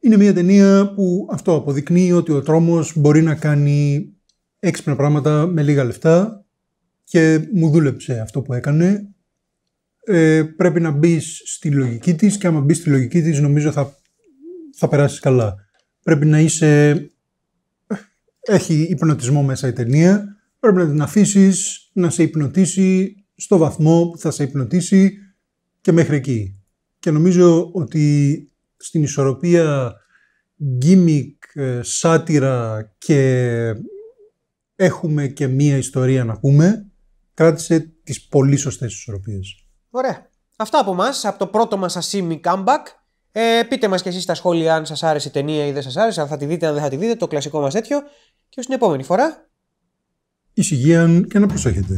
είναι μια ταινία που αυτό αποδεικνύει ότι ο τρόμος μπορεί να κάνει έξυπνα πράγματα με λίγα λεφτά και μου δούλεψε αυτό που έκανε. Ε, πρέπει να μπεις στη λογική της και άμα μπεις στη λογική της νομίζω θα, θα περάσεις καλά. Πρέπει να είσαι... Έχει υπνοτισμό μέσα η ταινία. Πρέπει να την αφήσεις να σε υπνοτήσει στο βαθμό που θα σε υπνοτίσει και μέχρι εκεί. Και νομίζω ότι στην ισορροπία γκίμικ, ε, σάτυρα και έχουμε και μία ιστορία να πούμε, κράτησε τις πολύ σωστές ισορροπίες. Ωραία. Αυτά από εμά, από το πρώτο μας ασίμι comeback. Ε, πείτε μας και εσείς στα σχόλια αν σας άρεσε η ταινία ή δεν σας άρεσε, αν θα τη δείτε, αν δεν θα τη δείτε, το κλασικό μας τέτοιο. Και ως την επόμενη φορά, υγεία και να προσέχετε.